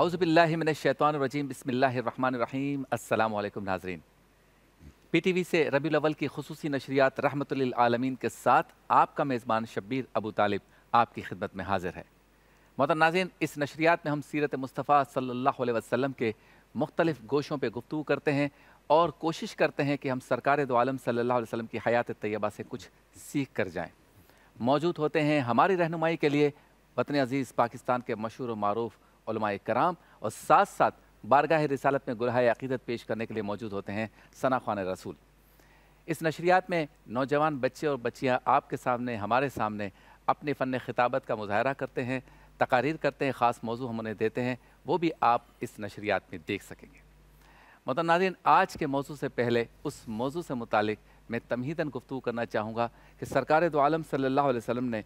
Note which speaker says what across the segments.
Speaker 1: आउज़बिल्लिमिनशैतवानरजीम बसमीम अल्लाम नाजरीन पी टी वी से रबी अवल की खसूस नशरियात रहमतमीन के साथ आपका मेज़बान शब्बीर अबू तालिब आपकी खिदमत में हाजिर है मोहतर नाजीन इस नशरियात में हम सीरत मुस्तफ़ा सल्ला वसम के मुख्तलिफ़ गोशों पर गुफ्तु करते हैं और कोशिश करते हैं कि हम सरकार दोआलम सल्ला वसम की हयात तयबा से कुछ सीख कर जाएँ मौजूद होते हैं हमारी रहनुमाई के लिए वतन अज़ीज़ पाकिस्तान के मशहूर मरूफ़ कराम और साथ साथ बारगाह रिसालत में गुरह अकीदत पेश करने के लिए मौजूद होते हैं सना खान रसूल इस नशरियात में नौजवान बच्चे और बच्चियाँ आपके सामने हमारे सामने अपने फ़न खिताबत का मुजाहरा करते हैं तकारीर करते हैं ख़ास मौजू हम उन्हें देते हैं वो भी आप इस नशरियात में देख सकेंगे मतनाजिन आज के मौजू से पहले उस मौजू से मुतल मैं तमहीदन गुफ्तु करना चाहूँगा कि सरकार दो आलम सल्ला वसम ने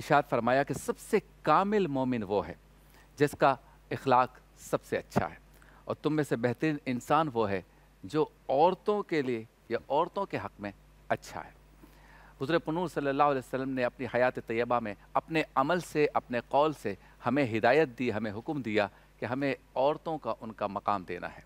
Speaker 1: इर्शाद फरमाया कि सबसे कामिल मोमिन वो है जिसका इखलाक सबसे अच्छा है और तुम में से बेहतरीन इंसान वो है जो औरतों के लिए या औरतों के हक़ में अच्छा है हज़र पनूर अलैहि वसम ने अपनी हयात तयबा में अपने अमल से अपने कौल से हमें हिदायत दी हमें हुक्म दिया कि हमें औरतों का उनका मकाम देना है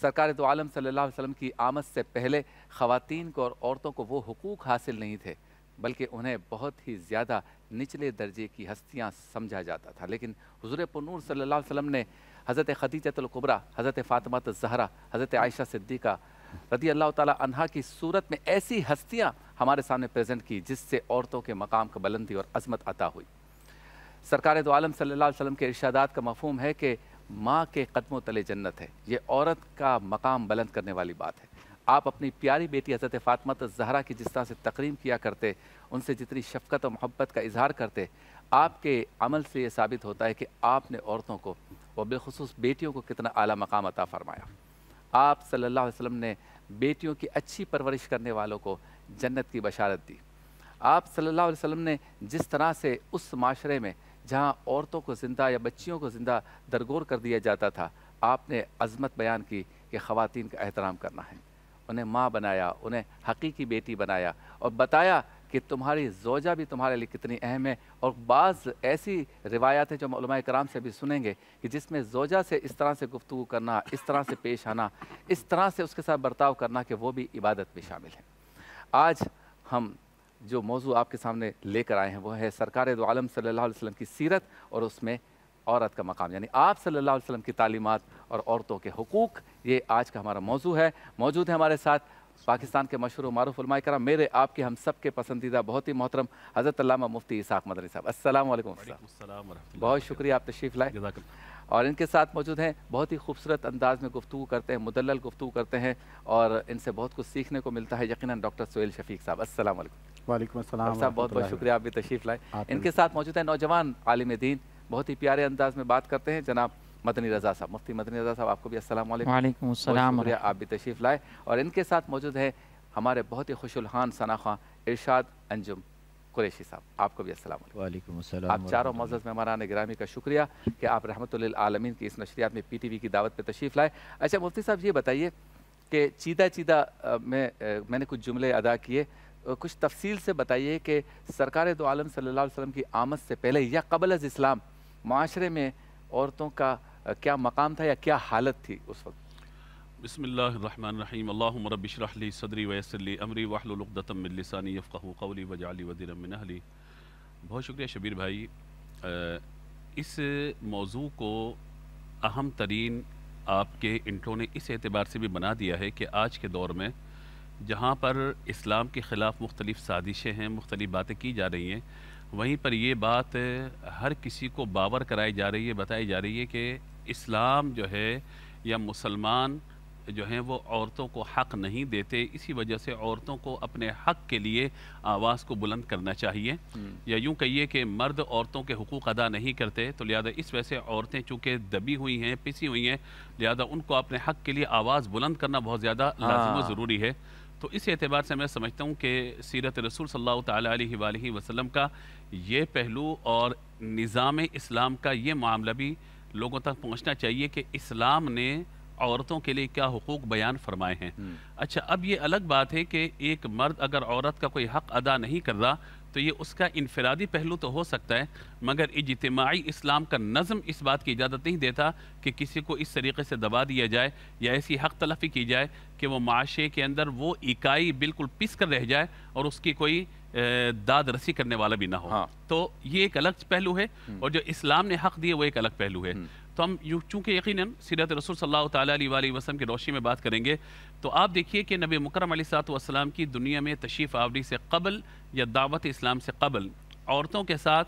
Speaker 1: सरकार तो आलम अलैहि वसल्लम की आमद से पहले ख़वान को और औरतों को वो हकूक़ हासिल नहीं थे बल्कि उन्हें बहुत ही ज़्यादा निचले दर्जे की हस्तियाँ समझा जाता था लेकिन हजूर पनूर सल्ला वसम ने हज़रत खदीजतलकुबरा हज़रत फ़ातमत जहरा हज़रत आयशा सिद्दीका रदी अल्लाह तहा की सूरत में ऐसी हस्तियाँ हमारे सामने प्रेजेंट की जिससे औरतों के मकाम को बुलंदी और अजमत अता हुई सरकार दो आलम सल्ला वसम के इर्शादात का मफहम है कि माँ के कदमों तले जन्नत है ये औरत का मकाम बुलंद करने वाली बात है आप अपनी प्यारी बेटी हज़रत फातमत तो जहरा की जिस तरह से तकरीम किया करते उनसे जितनी शफकत और मोहब्बत का इजहार करते आपके अमल से ये साबित होता है कि आपने औरतों को और बिलखसूस बेटियों को कितना आला मकाम अता फ़रमाया आप सल्लल्लाहु अलैहि वसल्लम ने बेटियों की अच्छी परवरिश करने वालों को जन्नत की बशारत दी आप सल्लल्लाहु अलैहि वसल्लम ने जिस तरह से उस माशरे में जहाँ औरतों को ज़िंदा या बच्चियों को ज़िंदा दरगोर कर दिया जाता था आपने अजमत बयान की कि ख़वान का एहतराम करना है उन्हें माँ बनाया उन्हें हकीकी बेटी बनाया और बताया कि तुम्हारी जोजा भी तुम्हारे लिए कितनी अहम है और बाज़ ऐसी रिवायात है जो मलमा कराम से भी सुनेंगे कि जिसमें जोजा से इस तरह से गुफ्तु करना इस तरह से पेश आना इस तरह से उसके साथ बर्ताव करना कि वो भी इबादत में शामिल है आज हम जो मौजू आपके सामने लेकर आए हैं वो है सरकार दो आलम सल्ला वसम की सीरत और उसमें औरत का मकाम यानी आप सल्ला वसम की तालीमत और औरतों के हकूक़ ये आज का हमारा मौजू है मौजूद है हमारे साथ पाकिस्तान के मशहूर मारूफुलमा करा मेरे आपके हम सब के पसंदीदा बहुत ही मोहतरम हज़रत मुफ्ती इसाक मदरी साहब असल बहुत शुक्रिया आप तशरीफ़ लाए और इनके साथ मौजूद हैं बहुत ही खूबसूरत अंदाज में गुफ्तु करते हैं मुदल गुफ्तु करते हैं और इनसे बहुत कुछ सीखने को मिलता है यकीन डॉक्टर सुहेल शफीक साहब असल
Speaker 2: साहब बहुत बहुत शुक्रिया आप भी तशरीफ़
Speaker 1: लाए इनके साथ मौजूद हैं नौजवान आलिम दीन बहुत ही प्यारे अंदाज में बात करते हैं जनाब मदनी रजा साहब मुफ्ती मदनी रजा साहब आपको भी शुक्रिया आप भी तशरीफ़ लाए और इनके साथ मौजूद हैं हमारे बहुत ही खुशुलहान सना खां इरशाद अंजुम कुरेशी साहब आपको भी असल आप चारों मोजज़ मेहमान ग्रामी का शुक्रिया कि आप रहमत आलमीन की इस नशरियात में पी टी वी की दावत पर तशरीफ़ लाए अच्छा मुफ्ती साहब ये बताइए कि चीदा चीदा में मैंने कुछ जुमले अदा किए कुछ तफसील से बताइए कि सरकार दो आलम सल्लल्लाहु अलैहि वसल्लम की आमद से पहले या कबल इस्लाम माशरे में औरतों का क्या मकाम था या क्या हालत थी उस वक्त
Speaker 3: बसमीम सदरी वसली अमरी वाहलतमसानी यफ़ाक़ली वजाली बहुत शुक्रिया शबीर भाई इस मौजू को अहम तरीन आपके इंट्रो ने इस एतबार से भी बना दिया है कि आज के दौर में जहाँ पर इस्लाम के ख़िलाफ़ मुख्तलिफ़ साजिशें हैं मुख्तलिफ़ बातें की जा रही हैं वहीं पर ये बात हर किसी को बावर कराई जा रही है बताई जा रही है कि इस्लाम जो है या मुसलमान जो हैं वो औरतों को हक नहीं देते इसी वजह से औरतों को अपने हक के लिए आवाज़ को बुलंद करना चाहिए हम्म। या यूँ कहिए कि मर्द औरतों के हकूक़ अदा नहीं करते तो लिहाजा इस वजह से औरतें चूँकि दबी हुई हैं पिसी हुई हैं लिहाजा उनको अपने हक के लिए आवाज़ बुलंद करना बहुत ज़्यादा हाँ। लाजम ज़रूरी है तो इस एतबार से मैं समझता हूँ कि सीरत रसूल सल्ला तसलम का ये पहलू और निज़ाम इस्लाम का ये मामला भी लोगों तक पहुँचना चाहिए कि इस्लाम ने औरतों के लिए क्या हकूक़ बयान फरमाए हैं हम्म। अच्छा अब ये अलग बात है कि एक मर्द अगर औरत का कोई हक़ अदा नहीं कर रहा तो ये उसका इनफरादी पहलू तो हो सकता है मगर इजतमाही इस्लाम का नज़म इस बात की इजाज़त नहीं देता कि किसी को इस तरीके से दबा दिया जाए या ऐसी हक तलफी की जाए कि वो माशे के अंदर वो इकाई बिल्कुल पिस कर रह जाए और उसकी कोई दाद रसी करने वाला भी ना हो हाँ। तो ये एक अलग पहलू है हम्म। और जो इस्लाम ने हक दिए वो एक अलग पहलू है हम्म। तो हम यू चूंकि यकीन सीरत रसूल सल्ला वसम की रोशनी में बात करेंगे तो आप देखिए कि नबी मुकरम सलाम की दुनिया में तशीफ़ आवरी से कबल या दावत इस्लाम से कबल औरतों के साथ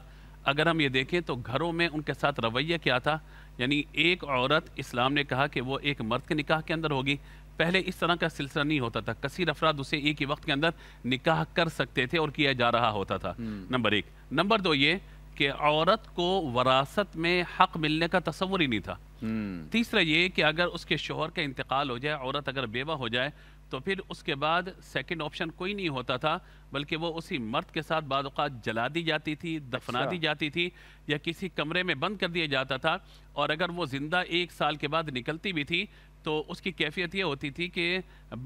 Speaker 3: अगर हम ये देखें तो घरों में उनके साथ रवैया क्या था यानी एक औरत इस्लाम ने कहा कि वो एक मर्द के निकाह के अंदर होगी पहले इस तरह का सिलसिला नहीं होता था कसीर अफराद उसे एक ही वक्त के अंदर निकाह कर सकते थे और किया जा रहा होता था हम्म। नंबर एक नंबर दो ये कि औरत को वरासत में हक मिलने का तस्वुर ही नहीं था हम्म। तीसरा ये कि अगर उसके शोहर का इंतकाल हो जाए औरत अगर बेवा हो जाए तो फिर उसके बाद सेकंड ऑप्शन कोई नहीं होता था बल्कि वो उसी मर्द के साथ बाद जला दी जाती थी दफना अच्छा। दी जाती थी या किसी कमरे में बंद कर दिया जाता था और अगर वो ज़िंदा एक साल के बाद निकलती भी थी तो उसकी कैफियत यह होती थी कि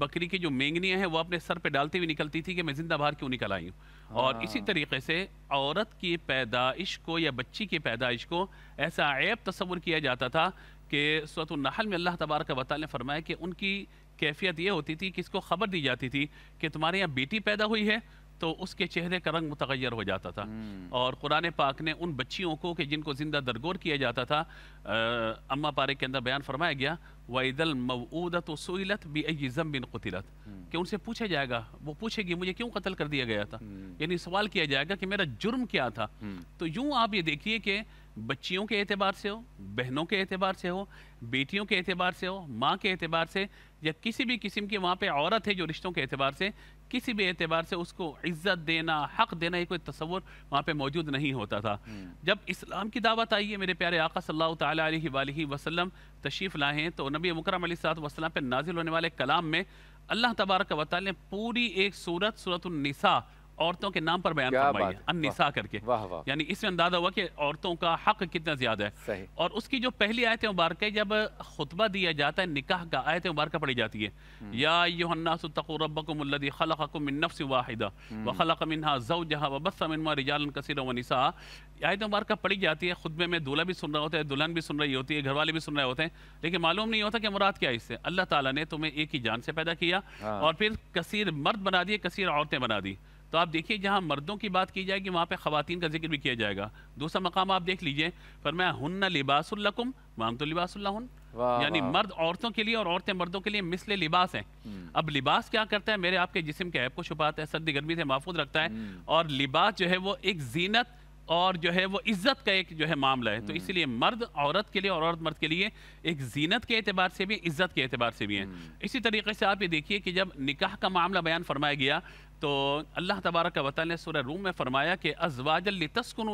Speaker 3: बकरी की जो मेंगनियाँ हैं वो अपने सर पे डालती हुई निकलती थी कि मैं ज़िंदा बाहर क्यों निकल आई हूँ और हाँ। इसी तरीके से औरत की पैदाइश को या बच्ची की पैदाइश को ऐसा ऐब तस्वुर किया जाता था कि सूरत नाहल में अल्लाह तबारक का ने फरमाया कि उनकी कैफियत यह होती थी कि इसको ख़बर दी जाती थी कि तुम्हारे यहाँ बेटी पैदा हुई है तो उसके चेहरे का रंग मुतगर हो जाता था हम्म। और कुरान पाक ने उन बच्चियों को कि जिनको ज़िंदा दरगोर किया जाता था आ, अम्मा पारे के अंदर बयान फरमाया गया वैदल मऊदत वसलत बेज़म बिन कतिलत हम्म। कि उनसे पूछा जाएगा वो पूछेगी मुझे क्यों कत्ल कर दिया गया था हम्म। यानी सवाल किया जाएगा कि मेरा जुर्म क्या था तो यूँ आप ये देखिए कि बच्चियों के अतबार से हो बहनों के अतबार से हो बेटियों के अतबार से हो माँ के अतबार से या किसी भी किस्म की वहाँ पे औरत है जो रिश्तों के अतबार से किसी भी एतबार से उसको इज्जत देना हक देना ये कोई तस्वर वहाँ पे मौजूद नहीं होता था हम्म। जब इस्लाम की दावत आई है मेरे प्यारे आका सल्लल्लाहु अलैहि वाली वसल्लम तशरीफ़ लाए हैं तो नबी मुकरम वसल्लम पे नाजिल होने वाले कलाम में अल्लाह तबारक वाल ने पूरी एक सूरत सूरत औरतों के नाम पर बयान फरमाई अनिसा करके यानी इससे अंदाजा हुआ कि औरतों का हक कितना ज्यादा है और उसकी जो पहली आयत मुबारक है जब खुतबा दिया जाता है निकाह का आयत मुबारक पढ़ी जाती है हम्म। या योहन्नासुल्लदी खलनफ़ वाहिदा हम्म। व खलक मिनहा जव जहाँ वबसमा रिजालन कसर वनिसा आयत मुबारक पढ़ी जाती है खुतबे में दूल्हा भी सुन रहा होता है दुल्हन भी सुन रही होती है घर वाले भी सुन रहे होते हैं लेकिन मालूम नहीं होता कि मुराद क्या इससे अल्लाह ताला ने तुम्हें एक ही जान से पैदा किया हाँ। और फिर कसीर मर्द बना दिए कसीर औरतें बना दी तो आप देखिए जहाँ मर्दों की बात की जाएगी वहाँ पे ख़वान का जिक्र भी किया जाएगा दूसरा मकाम आप देख लीजिए हन न लिबासकुम वाम तो लिबासन यानी मर्द औरतों के लिए और औरतें मर्दों के लिए मिसल लिबास हैं हम्म। अब लिबास क्या करता है मेरे आपके जिसम के ऐप को छुपाता है सर्दी गर्मी से महफूज रखता है हम्म। और लिबास जो है वो एक जीनत और जो है वो इज़्ज़त का एक जो है मामला है तो हम्म। इसलिए मर्द औरत के लिए और औरत मर्द के लिए एक जीनत के अतबार से भी इज़्ज़त के अतबार से भी है हम्म। इसी तरीके से आप ये देखिए कि जब निकाह का मामला बयान फरमाया गया तो अल्लाह तबारक वाली ने सूर्य रूम में फरमाया कि अजवाजल तस्कुन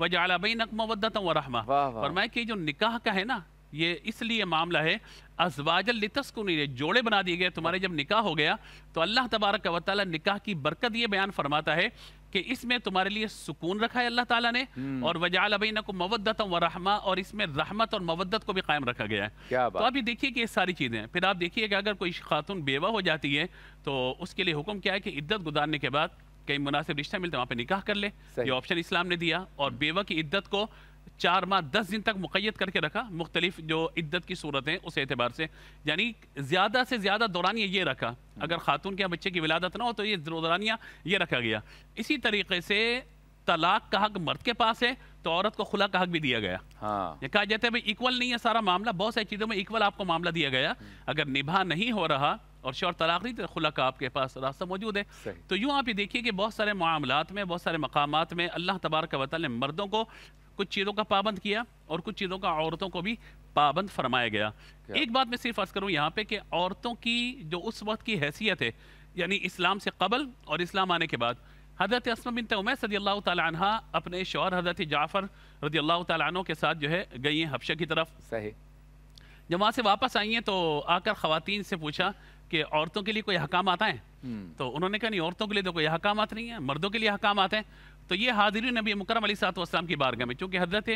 Speaker 3: वजालबिन नकमवदत वरहमा फरमाया कि जो निकाह का है ना ये इसलिए मामला है अजवाजल लितस को नहीं जोड़े बना दिए गए तुम्हारे जब निकाह हो गया तो अल्लाह तबारक व निकाह की बरकत ये बयान फरमाता है कि इसमें तुम्हारे लिए सुकून रखा है अल्लाह ताला ने हम्म। और वजाल अबीना को मवदत व रहमा और इसमें रहमत और मवदत को भी कायम रखा गया है क्या बात? तो अभी देखिए कि ये सारी चीज़ें फिर आप देखिए कि अगर कोई खातून बेवा हो जाती है तो उसके लिए हुक्म क्या है कि इद्दत गुजारने के बाद कई मुनासिब रिश्ता मिलते है वहाँ पर निकाह कर ले ये ऑप्शन इस्लाम ने दिया और बेवा की इद्दत को चार माह दस दिन तक मुकैद करके रखा मुख्तलिफ जो इद्दत की सूरत है उस एतबार से यानी ज़्यादा से ज़्यादा दौरानिया ये रखा अगर खातून के बच्चे की विलादत ना हो तो ये दौरानिया ये रखा गया इसी तरीके से तलाक का हक मर्द के पास है तो औरत को खुला का हक भी दिया गया हाँ। ये कहा जाता है भाई इक्वल नहीं है सारा मामला बहुत सारी चीज़ों में इक्वल आपको मामला दिया गया अगर निभा नहीं हो रहा और शोर तलाक नहीं तो खुला का आपके पास रास्ता मौजूद है तो यूँ आप ये देखिए कि बहुत सारे मामला में बहुत सारे मकाम में अल्लाह तबारक वाल ने मर्दों को कुछ चीज़ों का पाबंद किया और कुछ चीज़ों का औरतों को भी पाबंद फरमाया गया एक बात मैं सिर्फ अर्ज करूँ यहाँ पे कि औरतों की जो उस वक्त की हैसियत है यानी इस्लाम से कबल और इस्लाम आने के बाद हज़रत असम बिन तमैस सदी अल्लाह तहा अपने शोहर हज़रत जाफ़र रदी अल्लाह तन के साथ जो है गई हैं हबशा की तरफ सही जब वहाँ से वापस आई हैं तो आकर ख़वातीन से पूछा कि औरतों के लिए कोई हकाम आता है हम्म। तो उन्होंने कहा नहीं औरतों के लिए तो कोई हकाम नहीं है मर्दों के लिए हकाम आते हैं तो ये हाजिरी नबी मुकरम अली सातम की बारगाह में चूँकि हजरत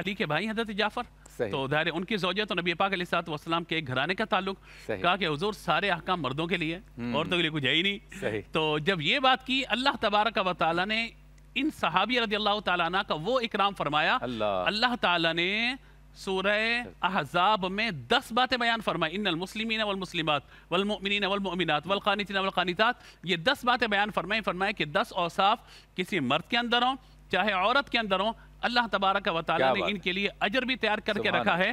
Speaker 3: अली के भाई हजरत जाफ़र तो दायरे उनकी जोजिया तो नबी पाक अली सातम के घराने का ताल्लुक कहा कि हजूर सारे अहकाम मर्दों के लिए हम्म। औरतों के लिए कुछ है ही नहीं तो जब ये बात की अल्लाह तबारक व ताली ने इन सहाबी रजी अल्लाह तक का वो इकराम फरमाया अल्लाह, तला ने सूरह अहजाब में दस बातें बयान फरमाई इन मुसलिमिन वलमसलिमत वलमिन वलमिनत वलकानितिन वलकानीत ये दस बातें बयान फरमाई फरमाए कि दस औसाफ किसी मर्द के अंदर हों चाहे औरत के अंदर हों अल्लाह तबारक वाली ने इनके लिए अजर भी तैयार करके रखा है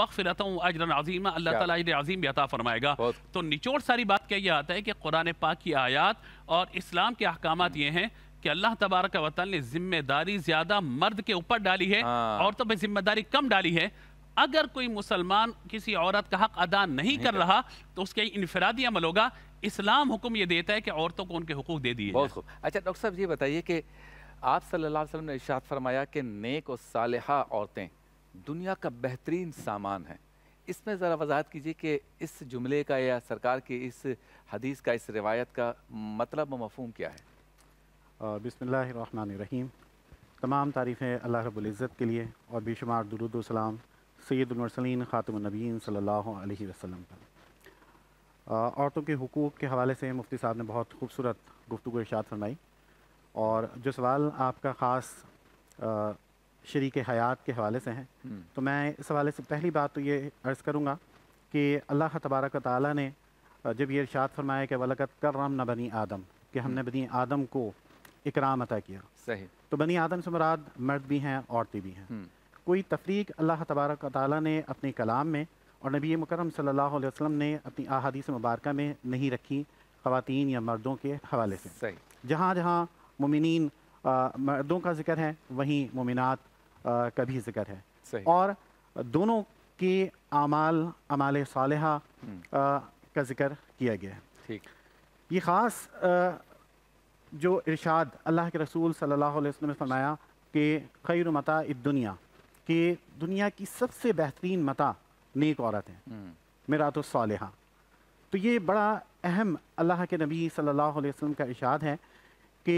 Speaker 3: मगफिरत अजर अजीम अल्लाह तजर अजीम भी अता फरमाएगा तो निचोड़ सारी बात क्या यह आता है कि कुरान पाक की आयात और इस्लाम के अहकाम ये हैं कि अल्लाह तबारक वतन ने जिम्मेदारी ज्यादा मर्द के ऊपर डाली है हाँ। औरतों पर जिम्मेदारी कम डाली है अगर कोई मुसलमान किसी औरत का हक अदा नहीं, नहीं कर रहा तो उसके इनफरादी अमल होगा इस्लाम हुक्म ये देता है कि औरतों को उनके हकूक
Speaker 1: दे दिए बहुत खूब अच्छा डॉक्टर साहब ये बताइए कि आप सल्लल्लाहु अलैहि वसल्लम ने इशात फरमाया कि नेक और सालहा औरतें दुनिया का बेहतरीन सामान है इसमें ज़रा वजाहत कीजिए कि इस जुमले का या सरकार की इस हदीस का इस रिवायत का मतलब मफहम क्या है
Speaker 2: और बिसमीम तमाम तारीफ़ें अल्लाह रब्ज़त के लिए और बेशुमार दरुदसलाम सैदुलमरसलिन ख़ातमनबीन सल्ला वसम पर औरतों के हकूक़ के हवाले से मुफ्ती साहब ने बहुत खूबसूरत गुफ्तु इर्शाद फरमाई और जो सवाल आपका ख़ास शरीक हयात के हवाले से हैं हम्म। तो मैं इस हवाले से पहली बात तो ये अर्ज़ करूँगा कि अल्लाह तबारक ताली ने जब ये इर्शाद फरमाया कि वलकत कर राम न बनी आदम कि हमने हम्म। बनी आदम को इकराम अता किया सही तो बनी आदम से मुराद मर्द भी हैं औरतें भी हैं हम्म। कोई तफरीक अल्लाह तबारक ने अपने कलाम में और नबी मुकरम सल्लल्लाहु अलैहि वसल्लम ने अपनी अहादीस मुबारक में नहीं रखी ख़वातीन या मर्दों के हवाले से सही जहाँ जहाँ मुमिन मर्दों का जिक्र है वहीं मुमिनात का भी जिक्र है सही। और दोनों के आमाल अमाल साल हम्म। का जिक्र किया गया है ठीक ये ख़ास जो इरशाद अल्लाह के रसूल सल्लल्लाहु अलैहि वसल्लम ने फरमाया कि खैर मता दुनिया कि दुनिया की सबसे बेहतरीन मता नेक औरत है हम्म। मेरा तो सालहा तो ये बड़ा अहम अल्लाह के नबी सल्लल्लाहु अलैहि वसल्लम का इरशाद है कि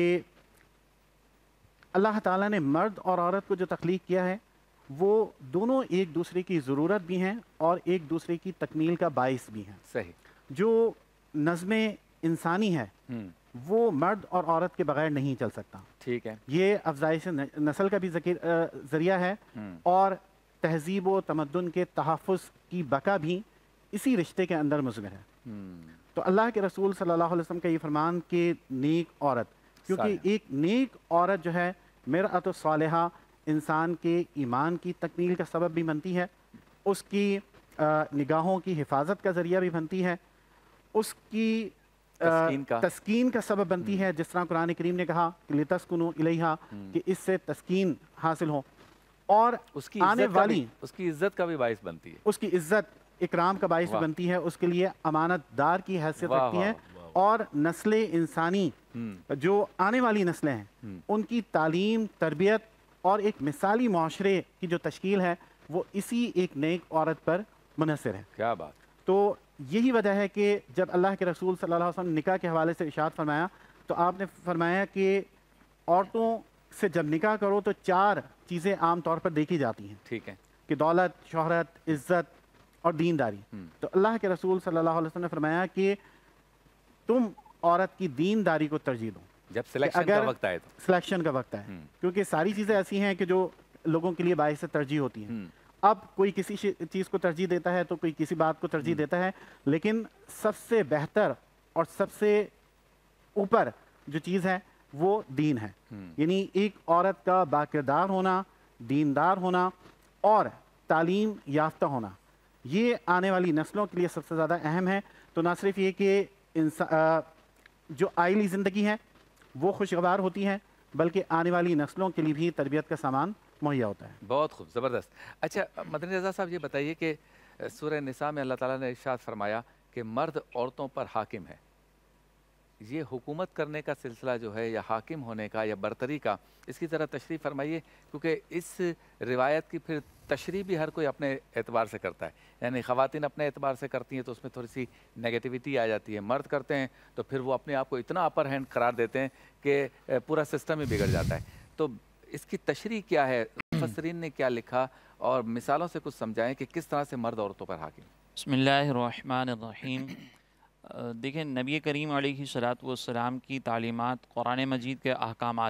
Speaker 2: अल्लाह ताला ने मर्द और औरत को जो तख्लीक किया है वो दोनों एक दूसरे की ज़रूरत भी हैं और एक दूसरे की तकमील का बायस भी हैं सही जो नज़म इंसानी है हम्म। वो मर्द और औरत के बगैर नहीं चल सकता ठीक है ये अफजाइश नस्ल का भी जरिया है हम्म। और तहजीब व तमदन के तहफ़ की बका भी इसी रिश्ते के अंदर मुजमर है हम्म। तो अल्लाह के रसूल सल्लल्लाहु अलैहि वसल्लम का ये फरमान कि नेक औरत क्योंकि एक नेक औरत जो है मेरा तो सालहा इंसान के ईमान की तकमील का सबब भी बनती है उसकी निगाहों की हिफाजत का ज़रिया भी बनती है उसकी तस्कीन का सबब बनती हम्म। है जिस तरह कुरान करीम ने कहा कि लितस्कुनु इलेहा हम्म। कि इससे तस्कीन हासिल हो और उसकी आने वाली
Speaker 1: उसकी इज्जत का भी बायस बनती है
Speaker 2: उसकी इज्जत इकराम का बायस बनती है उसके लिए अमानतदार की हैसियत रखती है और नस्ल इंसानी हम्म। जो आने वाली नस्लें हैं उनकी तालीम तरबियत और एक मिसाली माशरे की जो तश्कील है वो इसी एक नेक औरत पर मुनसर है क्या बात तो यही वजह है कि जब अल्लाह के रसूल सल्लल्लाहु अलैहि वसल्लम निकाह के हवाले से इशाद फरमाया तो आपने फरमाया कि औरतों से जब निकाह करो तो चार चीज़ें आम तौर पर देखी जाती हैं ठीक है कि दौलत शहरत इज़्ज़त और दीनदारी हम्म। तो अल्लाह के रसूल सल्लल्लाहु अलैहि वसल्लम ने फरमाया कि तुम औरत की दीनदारी को तरजीह
Speaker 1: दो जब सिलेक्शन तो। का वक्त आए तो
Speaker 2: सिलेक्शन का वक्त आए क्योंकि सारी चीज़ें ऐसी हैं कि जो लोगों के लिए बायस तरजीह होती हैं हम्म। अब कोई किसी चीज़ को तरजीह देता है तो कोई किसी बात को तरजीह हम्म। देता है लेकिन सबसे बेहतर और सबसे ऊपर जो चीज़ है वो दीन है हम्म। यानी एक औरत का बाकिरदार होना दीनदार होना और तालीम याफ्ता होना ये आने वाली नस्लों के लिए सबसे ज़्यादा अहम है तो ना सिर्फ ये कि जो आयली ज़िंदगी है वो खुशगवार होती है बल्कि आने वाली नस्लों के लिए भी तरबियत का सामान मुहैया होता
Speaker 1: है बहुत खूब ज़बरदस्त अच्छा मदन रजा साहब ये बताइए कि सूर्य निसा में अल्लाह ताला ने इशात फरमाया कि मर्द औरतों पर हाकिम है ये हुकूमत करने का सिलसिला जो है या हाकिम होने का या बरतरी का इसकी तरह तशरी फरमाइए क्योंकि इस रिवायत की फिर तशरी भी हर कोई अपने एतबार से करता है यानी ख़वान अपने एतबार से करती हैं तो उसमें थोड़ी सी नेगेटिविटी आ जाती है मर्द करते हैं तो फिर वो अपने आप को इतना अपर हैंड करार देते हैं कि पूरा सिस्टम ही बिगड़ जाता है तो इसकी तशरी क्या है हम्म। मुफसरीन ने क्या लिखा और मिसालों से कुछ समझाएं कि किस तरह से मर्द औरतों पर हाकिम
Speaker 4: बसमीम देखें नबी करीम सलाम की तालीमत कुरान मजीद के अहकाम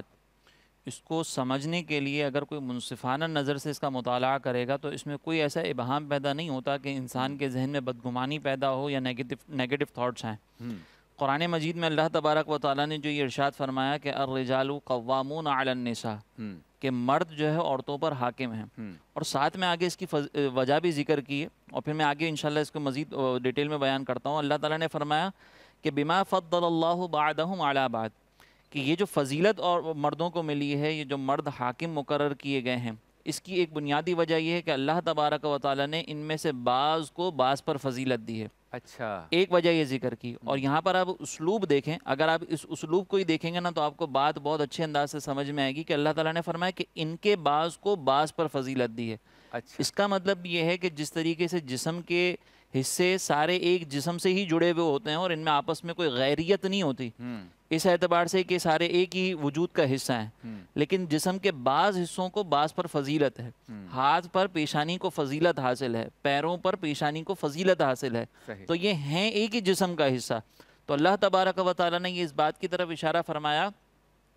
Speaker 4: इसको समझने के लिए अगर कोई मुनफाना नज़र से इसका मताल करेगा तो इसमें कोई ऐसा इबहम पैदा नहीं होता कि इंसान के जहन में बदगुमानी पैदा हो या नेगेटिव नेगेटिव थाट्स हैं हम्म। कुरान मजीद में अल्लाह तबारक व ताली ने जो ये इर्शाद फरमाया कि अर्रजालू कवामून आलनसा हम्म। के मर्द जो है औरतों पर हाकिम हैं हम्म। और साथ में आगे इसकी वजह भी जिक्र की है और फिर मैं आगे इनशा इसको मज़ीद डिटेल में बयान करता हूँ अल्लाह ताली ने फरमाया कि बिमा फ़द्दल्लाबादहम आलाबाद कि ये जो फजीलत और मर्दों को मिली है ये जो मर्द हाकिम मुकर किए गए हैं इसकी एक बुनियादी वजह यह है कि अल्लाह तबारक व ताली ने इनमें से बाज़ को बाज़ पर फजीलत दी है अच्छा एक वजह ये जिक्र की हम्म। और यहाँ पर आप उसलूब देखें अगर आप इस उसलूब को ही देखेंगे ना तो आपको बात बहुत अच्छे अंदाज से समझ में आएगी कि अल्लाह ताला ने फरमाया कि इनके बाज को बाज पर फजीलत दी है अच्छा इसका मतलब ये है कि जिस तरीके से जिसम के हिस्से सारे एक जिसम से ही जुड़े हुए होते हैं और इनमें आपस में कोई गैरियत नहीं होती हम्म। इस एतबार से कि सारे एक ही वजूद का हिस्सा हैं हम्म। लेकिन जिसम के बाज़ हिस्सों को बाज़ पर फजीलत है हम्म। हाथ पर पेशानी को फजीलत हासिल है पैरों पर पेशानी को फजीलत हासिल है तो ये हैं एक ही जिसम का हिस्सा तो अल्लाह तबारक व ताली ने ये इस बात की तरफ इशारा फरमाया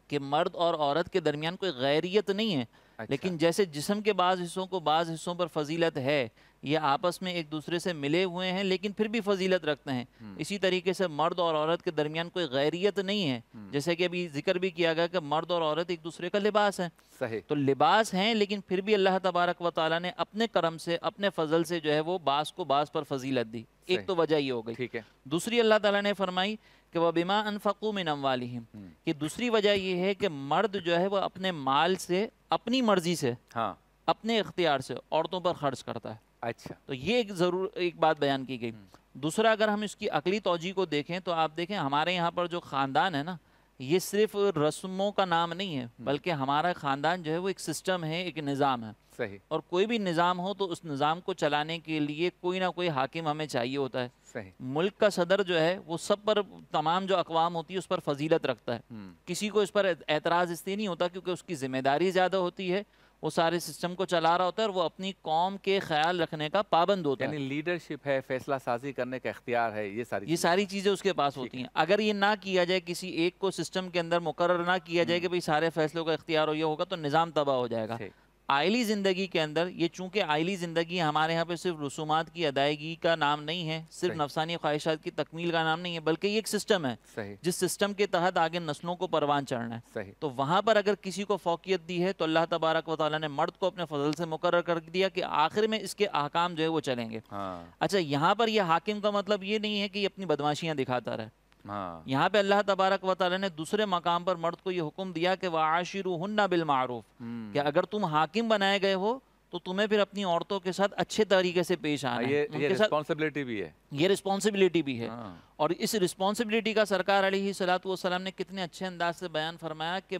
Speaker 4: कि मर्द और औरत के दरमियान कोई गैरियत नहीं है अच्छा। लेकिन जैसे जिसम के बाद हिस्सों को बाज़ हिस्सों पर फजीलत है ये आपस में एक दूसरे से मिले हुए हैं लेकिन फिर भी फजीलत रखते हैं हम्म। इसी तरीके से मर्द और औरत के दरमियान कोई गैरियत नहीं है हम्म। जैसे कि अभी जिक्र भी किया गया कि मर्द और औरत एक दूसरे का लिबास है सही तो लिबास हैं लेकिन फिर भी अल्लाह तबारक व ताली ने अपने करम से अपने फजल से जो है वो बास को बास पर फजीलत दी एक तो वजह ये हो गई ठीक है दूसरी अल्लाह ताला ने फरमाई कि वह बीमा अनफकू में नम वाली हम्म। कि दूसरी वजह यह है कि मर्द जो है वह अपने माल से अपनी मर्जी से हाँ अपने इख्तियार से औरतों पर खर्च करता है अच्छा तो ये एक ज़रूर एक बात बयान की गई हम्म। दूसरा अगर हम इसकी अकली तोजी को देखें तो आप देखें हमारे यहाँ पर जो ख़ानदान है ना ये सिर्फ रस्मों का नाम नहीं है हम्म। बल्कि हमारा ख़ानदान जो है वो एक सिस्टम है एक निज़ाम है सही और कोई भी निज़ाम हो तो उस निज़ाम को चलाने के लिए कोई ना कोई हाकिम हमें चाहिए होता है सही मुल्क का सदर जो है वो सब पर तमाम जो अकवाम होती है उस पर फजीलत रखता है हम्म। किसी को इस पर एतराज़ इसलिए नहीं होता क्योंकि उसकी ज़िम्मेदारी ज़्यादा होती है वो सारे सिस्टम को चला रहा होता है और वो अपनी कौम के ख्याल रखने का पाबंद होता है यानी लीडरशिप है फैसला साजी करने का इख्तियार है ये सारी ये सारी चीज़ें उसके पास होती हैं अगर ये ना किया जाए किसी एक को सिस्टम के अंदर मुकर ना किया जाए हम्म। कि भाई सारे फैसलों का इख्तियार हो ये होगा तो निज़ाम तबाह हो जाएगा आयली ज़िंदगी के अंदर ये चूंकि आयली ज़िंदगी हमारे यहाँ पे सिर्फ रसूमात की अदायगी का नाम नहीं है सिर्फ नफसानी ख्वाहिशात की तकमील का नाम नहीं है बल्कि ये एक सिस्टम
Speaker 1: है जिस
Speaker 4: सिस्टम के तहत आगे नस्लों को परवान चढ़ना है तो वहाँ पर अगर किसी को फोकियत दी है तो अल्लाह तबारक वाली ने मर्द को अपने फजल से मुकर कर दिया कि आखिर में इसके अहकाम जो है वो चलेंगे हाँ। अच्छा यहाँ पर यह हाकिम का मतलब ये नहीं है कि अपनी बदमाशियाँ दिखाता रहे हाँ। यहाँ पे अल्लाह तबारक वाली ने दूसरे मकाम पर मर्द को ये हुक्म दिया कि वह वाशिर हन्ना बिल मारूफ हम्म। कि अगर तुम हाकिम बनाए गए हो तो तुम्हें फिर अपनी औरतों के साथ अच्छे तरीके से पेश आना हाँ, ये, ये
Speaker 1: रिस्पॉन्सिबिलिटी भी है
Speaker 4: ये रिस्पॉन्सिबिलिटी भी है हाँ। और इस रिस्पॉन्सिबिलिटी का सरकार अली सलाम ने कितने अच्छे अंदाज से बयान फरमाया कि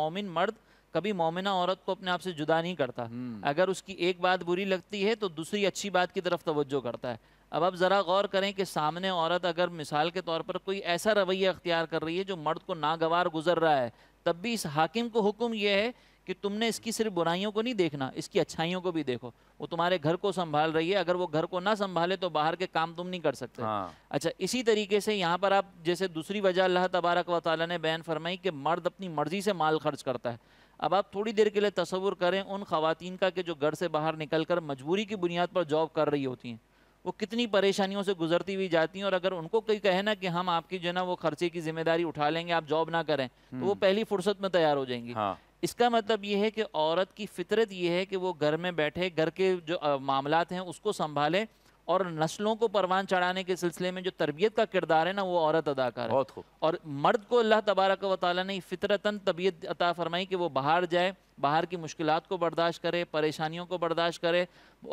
Speaker 4: मोमिन मर्द कभी मोमिना औरत को अपने आप से जुदा नहीं करता हम्म। अगर उसकी एक बात बुरी लगती है तो दूसरी अच्छी बात की तरफ तवज्जो करता है अब आप ज़रा गौर करें कि सामने औरत अगर मिसाल के तौर पर कोई ऐसा रवैया अख्तियार कर रही है जो मर्द को नागवार गुजर रहा है तब भी इस हाकिम को हुक्म यह है कि तुमने इसकी सिर्फ बुराइयों को नहीं देखना इसकी अच्छाइयों को भी देखो वो तुम्हारे घर को संभाल रही है अगर वो घर को ना संभाले तो बाहर के काम तुम नहीं कर सकते हाँ। अच्छा इसी तरीके से यहाँ पर आप जैसे दूसरी वजह अल्लाह तबारक व ताली ने बयान फरमाई कि मर्द अपनी मर्जी से माल खर्च करता है अब आप थोड़ी देर के लिए तस्वुर करें उन खातन का कि जो घर से बाहर निकल कर मजबूरी की बुनियाद पर जॉब कर रही होती हैं वो कितनी परेशानियों से गुजरती हुई जाती हैं और अगर उनको कोई कहे ना कि हम आपकी जो है ना वो खर्चे की जिम्मेदारी उठा लेंगे आप जॉब ना करें तो वो हम्म। पहली फुर्सत में तैयार हो जाएंगी हाँ। इसका मतलब ये है कि औरत की फितरत ये है कि वो घर में बैठे घर के जो मामला हैं उसको संभाले और नस्लों को परवान चढ़ाने के सिलसिले में जो तरबियत का किरदार है ना वो औरत अदा कर बहुत और मर्द को अल्लाह तबारक व ने फितरतन तबीयत अता फरमाई कि वो बाहर जाए बाहर की मुश्किल को बर्दाश्त करे परेशानियों को बर्दाश्त करे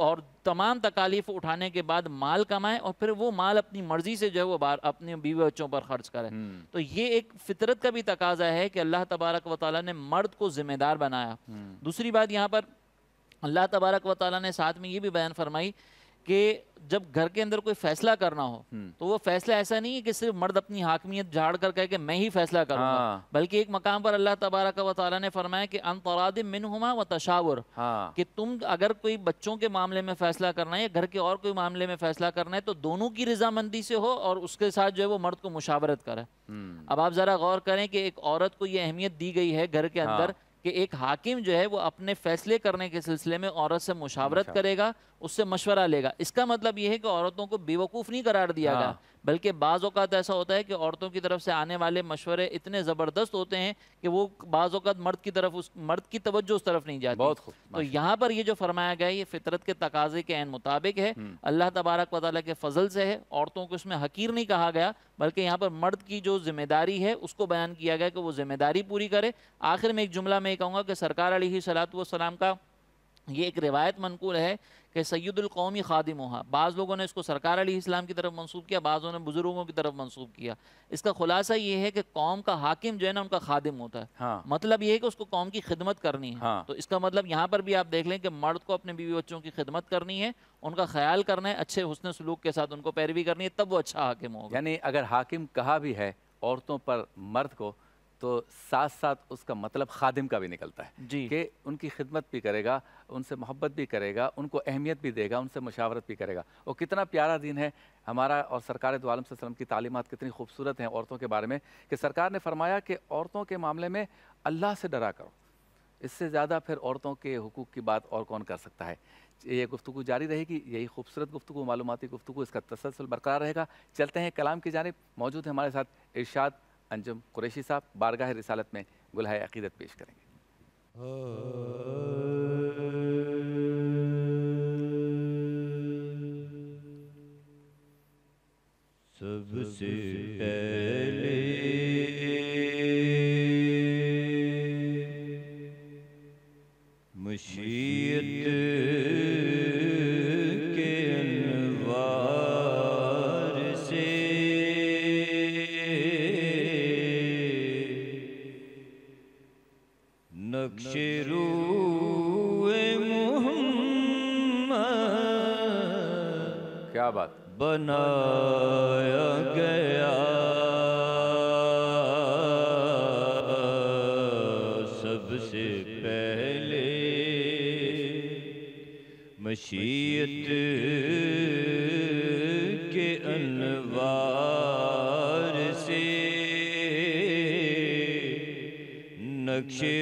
Speaker 4: और तमाम तकालीफ उठाने के बाद माल कमाए और फिर वो माल अपनी मर्जी से जो है वो बाहर अपने बीवी बच्चों पर खर्च करे हम्म। तो ये एक फितरत का भी तकाजा है कि अल्लाह तबारक व ने मर्द को ज़िम्मेदार बनाया हम्म। दूसरी बात यहाँ पर अल्लाह तबारक व ने साथ में ये भी बयान फरमाई कि जब घर के अंदर कोई फैसला करना हो हम्म। तो वो फैसला ऐसा नहीं है कि सिर्फ मर्द अपनी हाकमियत झाड़ कर कहे कि मैं ही फैसला करूंगा हाँ। बल्कि एक मकाम पर अल्लाह तबारक व ताली ने फरमाया कि अनतराद मिन हुमा व तशावर हाँ। कि तुम अगर कोई बच्चों के मामले में फैसला करना है या घर के और कोई मामले में फैसला करना है तो दोनों की रजामंदी से हो और उसके साथ जो है वो मर्द को मुशावरत करे हम्म। अब आप ज़रा गौर करें कि एक औरत को ये अहमियत दी गई है घर के अंदर हाँ। कि एक हाकिम जो है वो अपने फैसले करने के सिलसिले में औरत से मुशावरत करेगा उससे मशवरा लेगा इसका मतलब यह है कि औरतों को बेवकूफ़ नहीं करार दिया हाँ। गया बल्कि बाज़ात ऐसा होता है कि औरतों की तरफ से आने वाले मशवरे इतने ज़बरदस्त होते हैं कि वो बाज़ात मर्द की तरफ उस मर्द की तवज्जो उस तरफ नहीं जाती बहुत तो यहाँ पर ये जो फरमाया गया ये फितरत के तकाजे के अन मुताबिक है हम्म। अल्लाह तबारक वाली के फजल से है औरतों को इसमें हकीर नहीं कहा गया बल्कि यहाँ पर मर्द की जो जिम्मेदारी है उसको बयान किया गया कि वो जिम्मेदारी पूरी करे आखिर में एक जुमला मैं कहूँगा कि सरकार अली सलात वसलाम का ये एक रिवायत मनकूल है कि कौमी खादिम हुआ बाज़ लोगों ने इसको सरकार अली इस्लाम की तरफ मंसूब किया बाज़ों ने बुज़ुर्गों की तरफ मंसूब किया इसका खुलासा ये है कि कौम का हाकिम जो है ना उनका खादिम होता है हाँ। मतलब ये है कि उसको कौम की खिदमत करनी है हाँ। तो इसका मतलब यहाँ पर भी आप देख लें कि मर्द को अपने बीवी बच्चों की खिदमत करनी है उनका ख्याल करना है अच्छे हसन सलूक के साथ उनको पैरवी
Speaker 1: करनी है तब वो अच्छा हाकिम होगा यानी अगर हाकिम कहा भी है औरतों पर मर्द को तो साथ साथ उसका मतलब खादिम का भी निकलता है जी कि उनकी खिदमत भी करेगा उनसे मोहब्बत भी करेगा उनको अहमियत भी देगा उनसे मशावरत भी करेगा वो कितना प्यारा दिन है हमारा और सरकार दो आलम वसलम की तालीमत कितनी खूबसूरत हैं औरतों के बारे में कि सरकार ने फरमाया कि औरतों के मामले में अल्लाह से डरा करो इससे ज़्यादा फिर औरतों के हकूक़ की बात और कौन कर सकता है ये गुफ्तु जारी रहेगी यही खूबसूरत गुफ्तु मालूमती गुफ्तु इसका तसलसल बरकरार रहेगा चलते हैं कलाम की जानब मौजूद है हमारे साथ इर्शाद अंजुम कुरैशी साहब बारगाह रिसालत में गुलाह अकीदत पेश करेंगे
Speaker 5: सबसे पहले बनाया गया सबसे पहले मशीयत के अनवार से नक्शे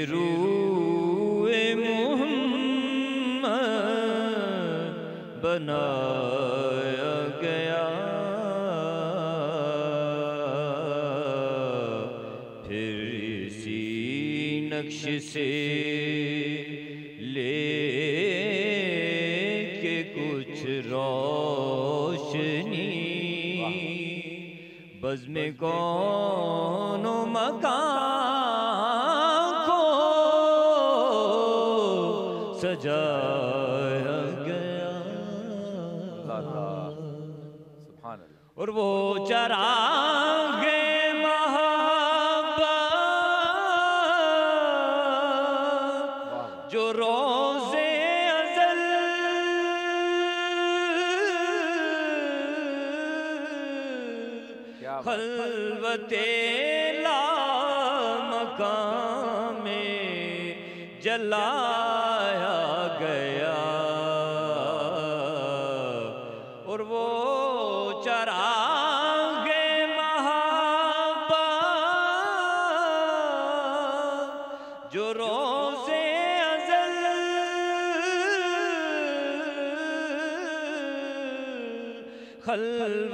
Speaker 5: con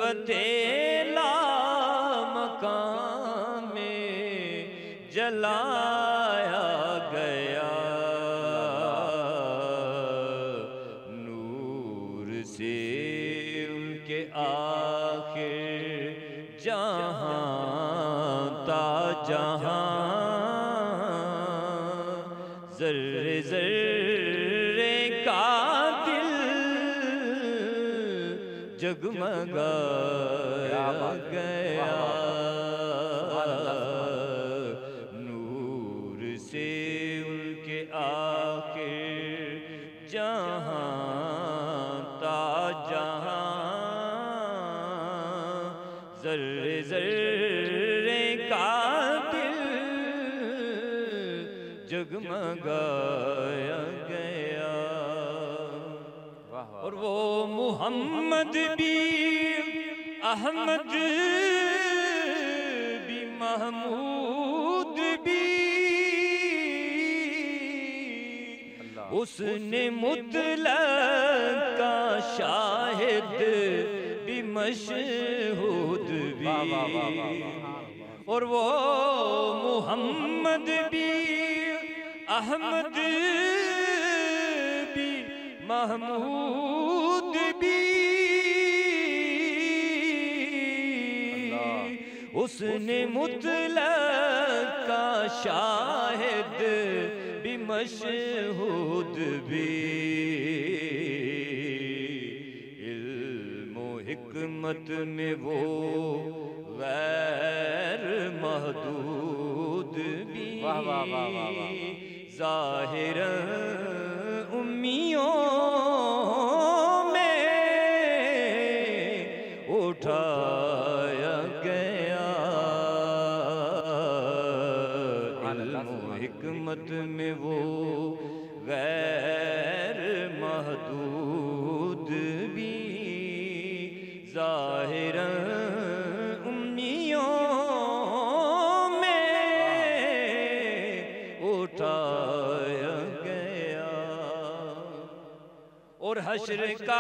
Speaker 5: बतेला मकान में जलाया गया भी अहमद भी महमूद भी उसने मुतल का शाहिद भी मशहूद भी और वो मोहम्मद भी अहमद भी महमूद हुसन मुतलक का शाहिद भी मशहूद भी हिकमत में वो वैर महदूद भी जाहिर हश्र का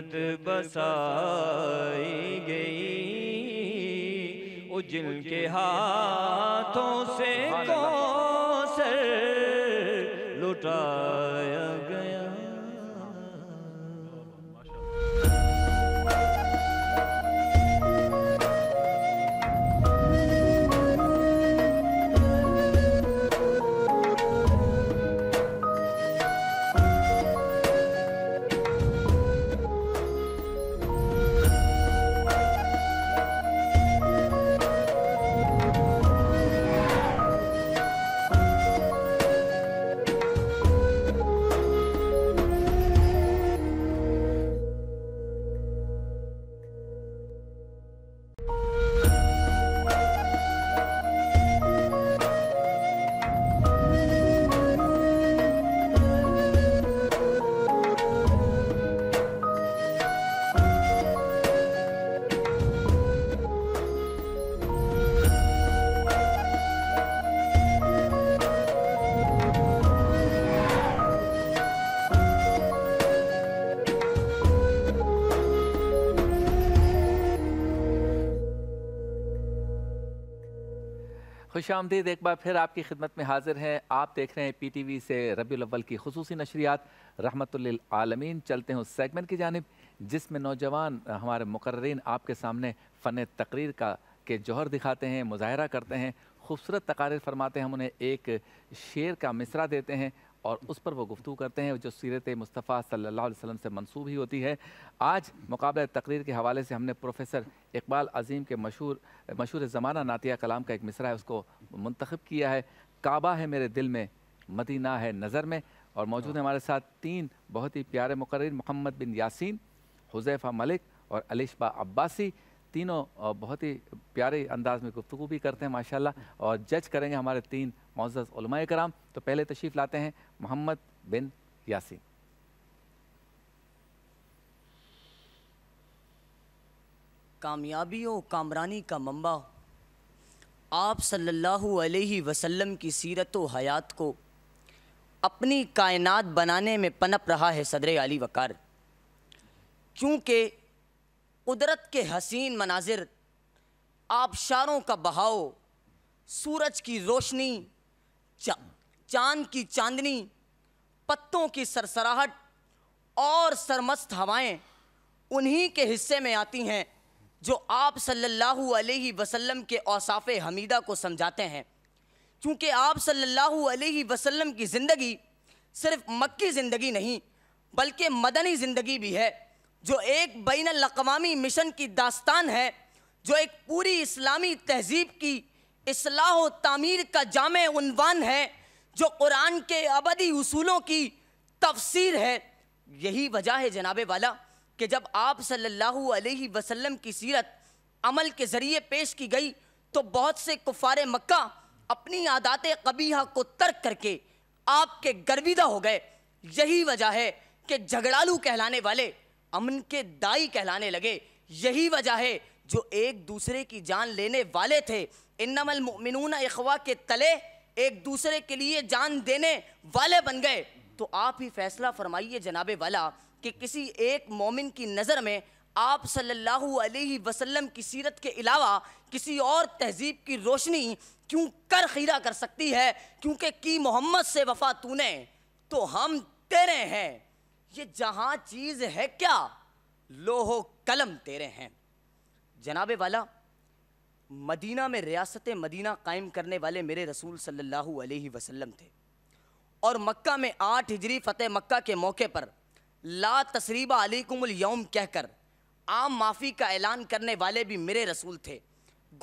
Speaker 5: जन्नत बसाई गई उजल के हाथों से सर लुटाया
Speaker 1: आमदीद एक बार फिर आपकी खिदमत में हाजिर हैं आप देख रहे हैं पी टी वी से रबी अव्वल की खसूसी नशरियात आलमीन चलते हैं उस सेगमेंट की जानब जिसमें नौजवान हमारे मुकर्रीन आपके सामने फ़न तकरीर का के जौहर दिखाते हैं मुजाहरा करते हैं खूबसूरत तकारीर फरमाते हैं हम उन्हें एक शेर का मिसरा देते हैं और उस पर वो गुफ्तु करते हैं जो सीरत मुस्तफ़ा सल्ला वसम से मंसूब ही होती है आज मुकाबला तकरीर के हवाले से हमने प्रोफेसर इकबाल अजीम के मशहूर मशहूर ज़माना नातिया कलाम का एक मिसरा है उसको मंतखब किया है काबा है मेरे दिल में मदीना है नज़र में और मौजूद है हमारे साथ तीन बहुत ही प्यारे मुकर मोहम्मद बिन यासिन हुजैफ़ा मलिक और अलिशबा अब्बासी तीनों बहुत ही प्यारे अंदाज में गुफ्तु भी करते हैं माशाल्लाह और जज करेंगे हमारे तीन मोज़ कराम तो पहले तशरीफ़ लाते हैं मोहम्मद बिन यासिन
Speaker 6: कामयाबी और कामरानी का मंबा आप सल्लल्लाहु अलैहि वसल्लम की सीरत व हयात को अपनी कायनात बनाने में पनप रहा है सदर अली वकार क्योंकि कुदरत के हसीन मनाजिर आबशारों का बहाव सूरज की रोशनी चांद की चांदनी पत्तों की सरसराहट और सरमस्त हवाएं उन्हीं के हिस्से में आती हैं जो आप सल्लल्लाहु अलैहि वसल्लम के औसाफ हमीदा को समझाते हैं क्योंकि आप सल्लल्लाहु अलैहि वसल्लम की ज़िंदगी सिर्फ मक्की ज़िंदगी नहीं बल्कि मदनी ज़िंदगी भी है जो एक बैन अवी मिशन की दास्तान है जो एक पूरी इस्लामी तहजीब की इसलाह तामीर का जाम उनवान है जो कुरान के अबदी उसूलों की तफसीर है यही वजह है जनाब वाला कि जब आप सल्लल्लाहु अलैहि वसल्लम की सीरत अमल के ज़रिए पेश की गई तो बहुत से कुफार मक्का अपनी आदात कबीहा को तर्क करके आपके गर्विदा हो गए यही वजह है कि झगड़ालू कहलाने वाले अमन के दाई कहलाने लगे यही वजह है जो एक दूसरे की जान लेने वाले थे इन्नमलमिनून अखवा के तले एक दूसरे के लिए जान देने वाले बन गए तो आप ही फैसला फरमाइए जनाब वाला कि किसी एक मोमिन की नज़र में आप सल्लल्लाहु अलैहि वसल्लम की सीरत के अलावा किसी और तहजीब की रोशनी क्यों कर खीरा कर सकती है क्योंकि की मोहम्मद से वफा तूने तो हम तेरे हैं ये जहां चीज़ है क्या लोहो कलम तेरे हैं जनाब वाला मदीना में रियासत मदीना कायम करने वाले मेरे रसूल सल्लल्लाहु अलैहि वसल्लम थे और मक्का में आठ हिजरी फ़तेह मक्का के मौके पर ला तसरीबा अलीकुमुल यौम कहकर आम माफ़ी का ऐलान करने वाले भी मेरे रसूल थे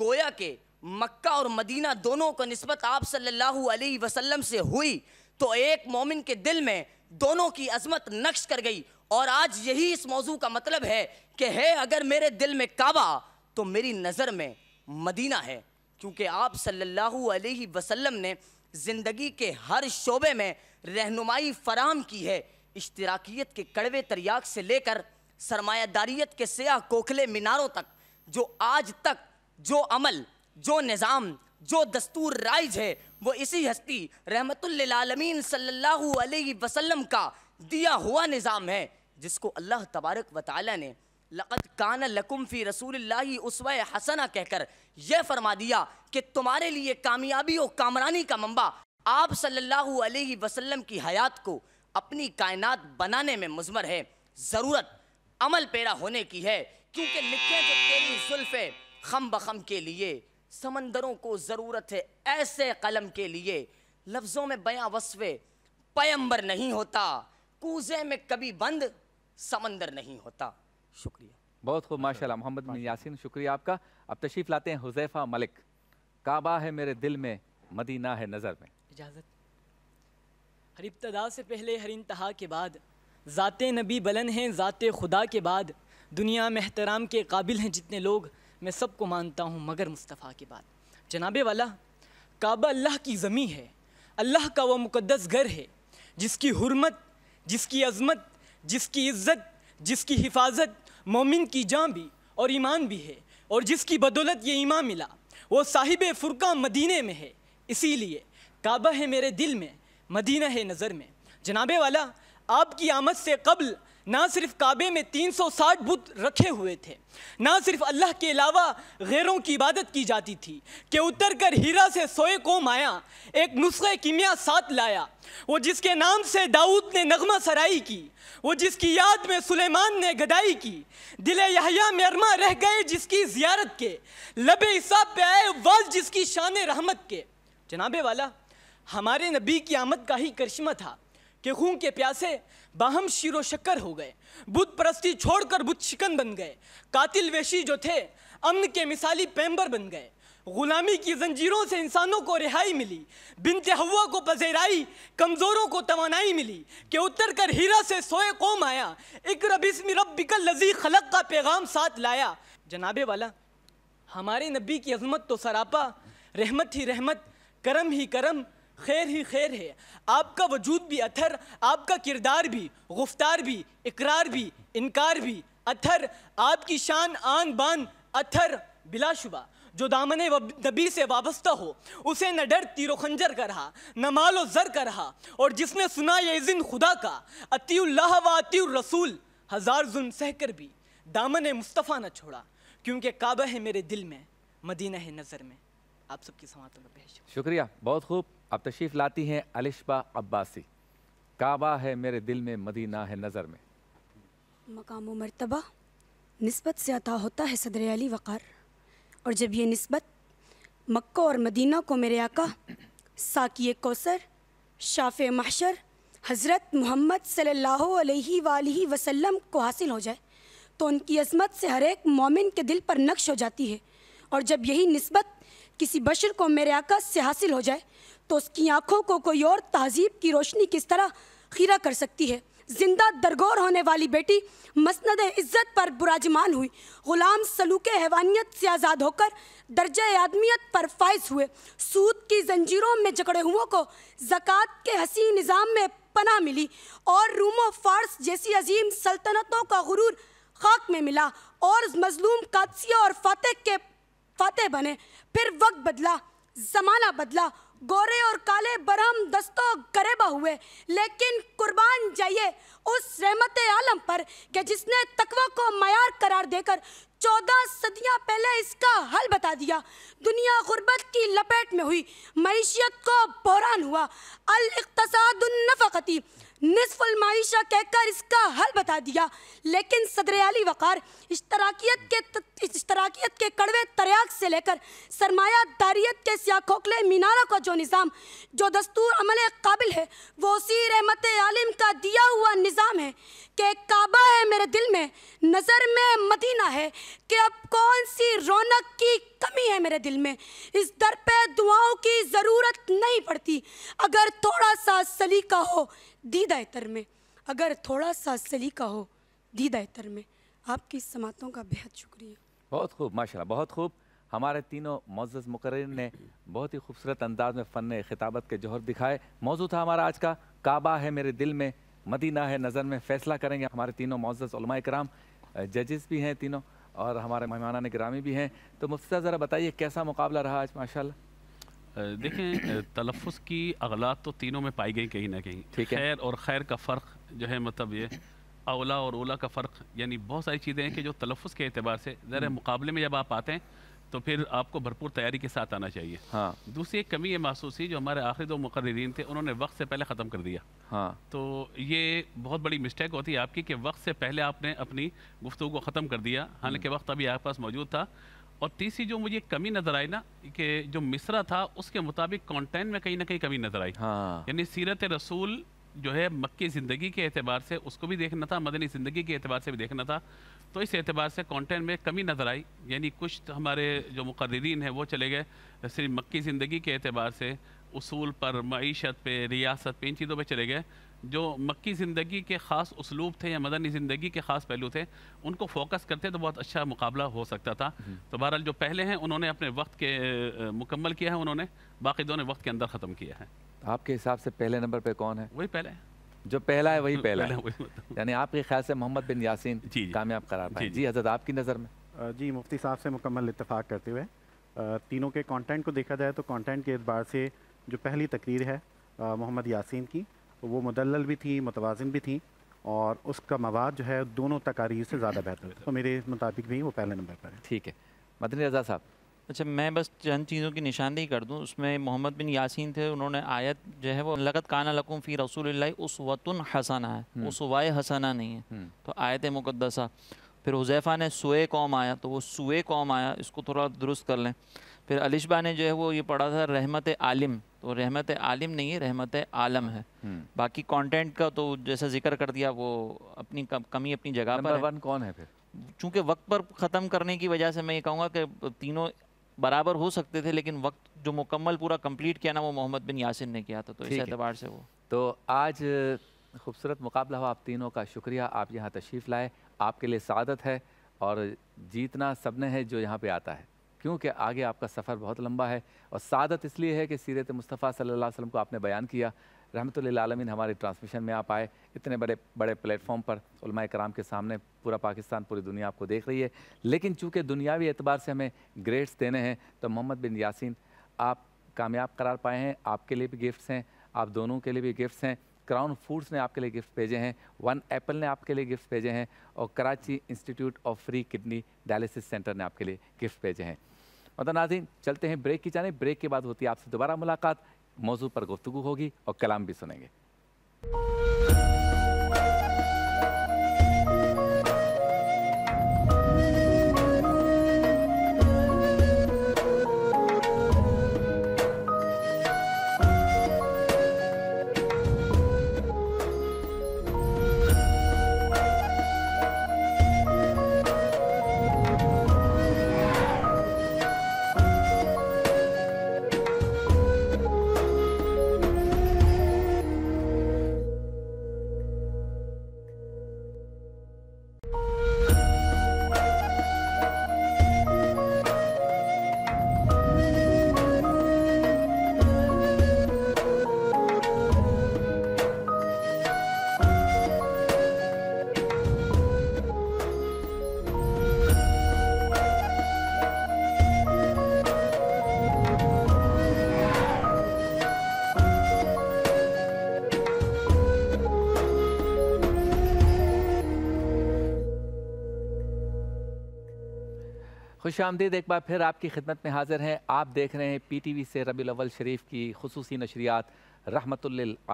Speaker 6: गोया के मक्का और मदीना दोनों को नस्बत आप सल्लल्लाहु अलैहि वसल्लम से हुई तो एक मोमिन के दिल में दोनों की अजमत नक्श कर गई और आज यही इस मौजू का मतलब है कि है अगर मेरे दिल में काबा तो मेरी नज़र में मदीना है क्योंकि आप सल्लल्लाहु अलैहि वसल्लम ने ज़िंदगी के हर शोबे में रहनुमाई फराम की है इश्तराकियत के कड़वे तरियाक से लेकर सरमायादारीत के सयाह कोखले मीनारों तक जो आज तक जो अमल जो निज़ाम जो दस्तूर राइज है वो इसी हस्ती रहमतमीन सल्लल्लाहु अलैहि वसल्लम का दिया हुआ निज़ाम है जिसको अल्लाह तबारक व ने लक़त कान लकुम फ़ी रसूल उसव हसना कहकर यह फरमा दिया कि तुम्हारे लिए कामयाबी और कामरानी का मंबा आप सल्लल्लाहु अलैहि वसल्लम की हयात को अपनी कायनात बनाने में मजमर है ज़रूरत अमल पैरा होने की है क्योंकि लिखे जो तेरी जुल्फ़े खम बखम के लिए समंदरों को ज़रूरत है ऐसे कलम के लिए लफ्ज़ों में बयां वसवे पैम्बर नहीं होता कूजे में कभी बंद समंदर नहीं होता
Speaker 1: शुक्रिया बहुत खूब अच्छा। माशाल्लाह मोहम्मद बिन यासिन शुक्रिया आपका अब तशरीफ़ लाते हैं हुजैफ़ा मलिक काबा है मेरे दिल में मदीना है नज़र में
Speaker 7: इजाज़त हर इब्तदा से पहले हर इंतहा के बाद ज़ात नबी बलन हैं ज़ात खुदा के बाद दुनिया में एहतराम के काबिल हैं जितने लोग मैं सबको मानता हूँ मगर मुस्तफ़ा के बाद जनाब वाला काबा अल्लाह की ज़मी है अल्लाह का वह मुक़दस घर है जिसकी हरमत जिसकी अज़मत जिसकी इज़्ज़त जिसकी हिफाजत मोमिन की जाँ भी और ईमान भी है और जिसकी बदौलत ये ईमान मिला वो साहिब फ़ुरका मदीने में है इसीलिए काबा है मेरे दिल में मदीना है नज़र में जनाबे वाला आपकी आमद से कबल ना सिर्फ काबे में 360 बुत रखे हुए थे ना सिर्फ अल्लाह के अलावा गैरों की इबादत की जाती थी कि उतर कर हीरा से सोए को माया एक नुस्खे मियाँ साथ लाया वो जिसके नाम से दाऊद ने नगमा सराई की वो जिसकी याद में सुलेमान ने गदाई की दिल यहया में अरमा रह गए जिसकी जियारत के लबे हिसाब पे आए वाज जिसकी शान रहमत के जनाबे वाला हमारे नबी की आमद का ही करिश्मा था कि खून के प्यासे बाहम शीरो शक्कर हो गए बुद्ध परस्ती छोड़कर बुद्ध शिकन बन गए कातिल वेशी जो थे अमन के मिसाली पैम्बर बन गए गुलामी की जंजीरों से इंसानों को रिहाई मिली बिनते हवा को पजेराई कमज़ोरों को तोानाई मिली के उतर कर हीरा से सोए कौम आया एक रबिस्म रब लजी खलक का पैगाम साथ लाया जनाबे वाला हमारे नबी की अजमत तो सरापा रहमत ही रहमत करम ही करम खैर ही खैर है आपका वजूद भी अथर आपका किरदार भी गुफ्तार भी इकरार भी इनकार भी अथर आपकी शान आन बान अथर बिलाशुबा जो दामन नबी से वाबस्ता हो उसे न डर तिर खंजर का रहा न मालो जर का रहा और जिसने सुना ये जिन खुदा का अतील्ला व रसूल हज़ार जुल्म सहकर भी दामन मुस्तफ़ा न छोड़ा क्योंकि काबा है मेरे दिल में मदीना है नज़र में आप सबकी समातों में
Speaker 1: पेश शुक्रिया बहुत खूब अब तशरीफ़ लाती हैं अलिशबा अब्बासी काबा है मेरे दिल में मदीना है नज़र में
Speaker 8: मकाम मरतबा नस्बत से अता होता है सदर अली वक़ार और जब ये नस्बत मक्का और मदीना को मेरे आका साकी कौसर शाफ़ महशर हज़रत मोहम्मद सल्लल्लाहु अलैहि वसल्लम को हासिल हो जाए तो उनकी अजमत से हर एक मोमिन के दिल पर नक्श हो जाती है और जब यही नस्बत किसी बशर को मेरे आका से हासिल हो जाए तो उसकी आंखों को कोई और तहजीब की रोशनी किस तरह खीरा कर सकती है जिंदा दरगोर होने वाली बेटी मसंद इज़्ज़त पर बुराजमान हुई ग़ुलाम सलूक हैवानियत से आज़ाद होकर दर्ज आदमियत पर फायज हुए सूद की जंजीरों में जकड़े हुओं को जक़ात के हसी निज़ाम में पना मिली और रूमो फारस जैसी अजीम सल्तनतों का गुरूर खाक में मिला और मजलूम कादसिया और फातह के फातह बने फिर वक्त बदला ज़माना बदला गोरे और काले बरहम दस्तों करेबा हुए लेकिन कुर्बान जाइए उस रहमत आलम पर कि जिसने तकवा को मैार करार देकर चौदह सदियां पहले इसका हल बता दिया दुनिया गुर्बत की लपेट में हुई मीशत को बहरान हुआ अलतसादनफ़ती निसफुलमाइशा कहकर इसका हल बता दिया लेकिन सदरयाली वक़ार इश्तराकियत के इश्तराकियत के कड़वे तरियाक से लेकर सरमायादारीत के सिया खोखले मीनारों का जो निज़ाम जो दस्तूर अमल काबिल है वो उसी रहमत आलिम का दिया हुआ निज़ाम है कि काबा है मेरे दिल में नज़र में मदीना है कि अब कौन सी रौनक की कमी है मेरे दिल में इस दर पर दुआओं की ज़रूरत नहीं पड़ती अगर थोड़ा सा सलीका हो दीदा तर में अगर थोड़ा सा सलीका हो दीदा तर में आपकी समातों का बेहद शुक्रिया
Speaker 1: बहुत खूब माशा बहुत खूब हमारे तीनों मोज़ मुकर्रीन ने बहुत ही खूबसूरत अंदाज में फ़न खिताबत के जौहर दिखाए मौजू था हमारा आज का काबा है मेरे दिल में मदीना है नज़र में फ़ैसला करेंगे हमारे तीनों मोज़ कराम जजेस भी हैं तीनों और हमारे मेहमाना ग्रामी भी हैं तो मुफ्ता ज़रा बताइए कैसा मुकाबला रहा आज माशाल्लाह
Speaker 3: देखें तलफ़ की अगलात तो तीनों में पाई गई कहीं ना कहीं ठीक है खैर और खैर का फ़र्क जो है मतलब ये अवला और ओला का फ़र्क यानी बहुत सारी चीज़ें हैं कि जो तलफ़ के अतबार से ज़रा हम्म। मुकाबले में जब आप आते हैं तो फिर आपको भरपूर तैयारी के साथ आना चाहिए हाँ दूसरी एक कमी ये महसूस हुई जो हमारे आखिरी दो मुकर्रीन थे उन्होंने वक्त से पहले ख़त्म कर दिया हाँ तो ये बहुत बड़ी मिस्टेक होती है आपकी कि वक्त से पहले आपने अपनी गुफ्तु को ख़त्म कर दिया हालांकि हम्म। वक्त अभी आपके पास मौजूद था और तीसरी जो मुझे कमी नजर आई ना कि जो मिसरा था उसके मुताबिक कंटेंट में कहीं ना कहीं कमी नजर आई हाँ। यानी सीरत रसूल जो है मक्की ज़िंदगी के एतबार से उसको भी देखना था मदनी ज़िंदगी के एतबार से भी देखना था तो इस एतबार से कंटेंट में कमी नज़र आई यानी कुछ तो हमारे जो मुकर्रीन हैं वो चले गए सिर्फ मक्की ज़िंदगी के एतबार से उसूल पर मीशत पे रियासत पे इन चीज़ों पर चले गए जो मक्की ज़िंदगी के ख़ास उसलूब थे या मदनी ज़िंदगी के ख़ास पहलू थे उनको फोकस करते तो बहुत अच्छा मुकाबला हो सकता था हम्म। तो बहरहाल जो पहले हैं उन्होंने अपने वक्त के मुकम्मल किया है उन्होंने बाकी दोनों वक्त के अंदर ख़त्म किया है
Speaker 1: आपके हिसाब से पहले नंबर पर कौन है वही पहले जो पहला है वही पहला, है यानी आपके ख्याल से मोहम्मद बिन यासिन कामयाब करार जी जी हजरत आपकी नज़र में
Speaker 2: जी मुफ्ती साहब से मुकम्मल इतफाक़ करते हुए तीनों के कंटेंट को देखा जाए तो कंटेंट के एतबार से जो पहली तकरीर है मोहम्मद यासिन की तो वो मुदल भी थी मुतवाजन भी थी और उसका मवाद जो है दोनों तकारीर से ज़्यादा बेहतर तो मेरे मुताबिक भी वो पहले नंबर पर है ठीक है मदन रजा साहब
Speaker 4: अच्छा मैं बस चंद चीज़ों की निशानदेही कर दूं उसमें मोहम्मद बिन यासीन थे उन्होंने आयत जो है वो लगत काना लकुम फ़ी रसूल उस वतन हसना है हम्म। उस वाय हसना नहीं है हम्म। तो आयत मुकदसा फिर हुजैफ़ा ने सुए कौम आया तो वो सुए कौम आया इसको थोड़ा दुरुस्त कर लें फिर अलिशबा ने जो है वो ये पढ़ा था रहमत आलिम तो रहमत आलिम नहीं है रहमत आलम है हम्म। बाकी कंटेंट का तो जैसा जिक्र कर दिया वो अपनी कम, कमी अपनी जगह पर वन कौन है फिर चूँकि वक्त पर ख़त्म करने की वजह से मैं ये कहूँगा कि तीनों बराबर हो सकते थे लेकिन वक्त जो मुकम्मल पूरा कम्प्लीट किया ना वो मोहम्मद बिन यासिन ने किया था तो इस एतबार
Speaker 1: से वो तो आज खूबसूरत मुकाबला हुआ आप तीनों का शुक्रिया आप यहाँ तशरीफ़ लाए आपके लिए सादत है और जीतना सबने है जो यहाँ पे आता है क्योंकि आगे आपका सफ़र बहुत लंबा है और सादत इसलिए है कि सीरत मुस्तफ़ा सल्ला वसलम को आपने बयान किया रहमतमीन हमारे ट्रांसमिशन में आप आए इतने बड़े बड़े प्लेटफॉर्म पर कराम के सामने पूरा पाकिस्तान पूरी दुनिया आपको देख रही है लेकिन चूँकि दुनियावी एतबार से हमें ग्रेड्स देने हैं तो मोहम्मद बिन यासिन आप कामयाब करार पाए हैं आपके लिए भी गिफ्ट्स हैं आप दोनों के लिए भी गिफ्ट्स हैं क्राउन फूड्स ने आपके लिए गिफ्ट भेजे हैं वन एप्पल ने आपके लिए गिफ्ट भेजे हैं और Karachi institute of free kidney dialysis centre ने आपके लिए गिफ्ट भेजे हैं मतलब नाजीन चलते हैं ब्रेक की जाने ब्रेक के बाद होती है आपसे दोबारा मुलाकात मौजू पर गुफ्तु होगी और कलाम भी सुनेंगे खुश आमदीद एक बार फिर आपकी खिदमत में हाजिर हैं आप देख रहे हैं पी टी वी से रबी अव्वल शरीफ की खसूस नशरियात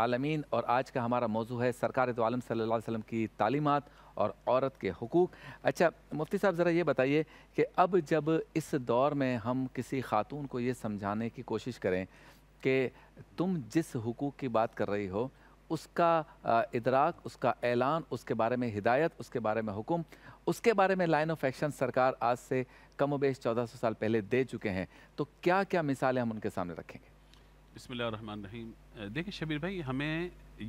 Speaker 1: आलमीन और आज का हमारा मौजू है सरकार तो आलम सल्ला वसम की तालीमत और औरत के हकूक़ अच्छा मुफ्ती साहब ज़रा ये बताइए कि अब जब इस दौर में हम किसी खातून को ये समझाने की कोशिश करें कि तुम जिस हकूक़ की बात कर रही हो उसका इदराक उसका ऐलान उसके बारे में हिदायत उसके बारे में हुक्म उसके बारे में लाइन ऑफ एक्शन सरकार आज से कम उबेश चौदह सौ साल पहले दे चुके हैं तो क्या क्या मिसालें हम उनके सामने रखेंगे
Speaker 3: बसमान रहीम देखिए शबीर भाई हमें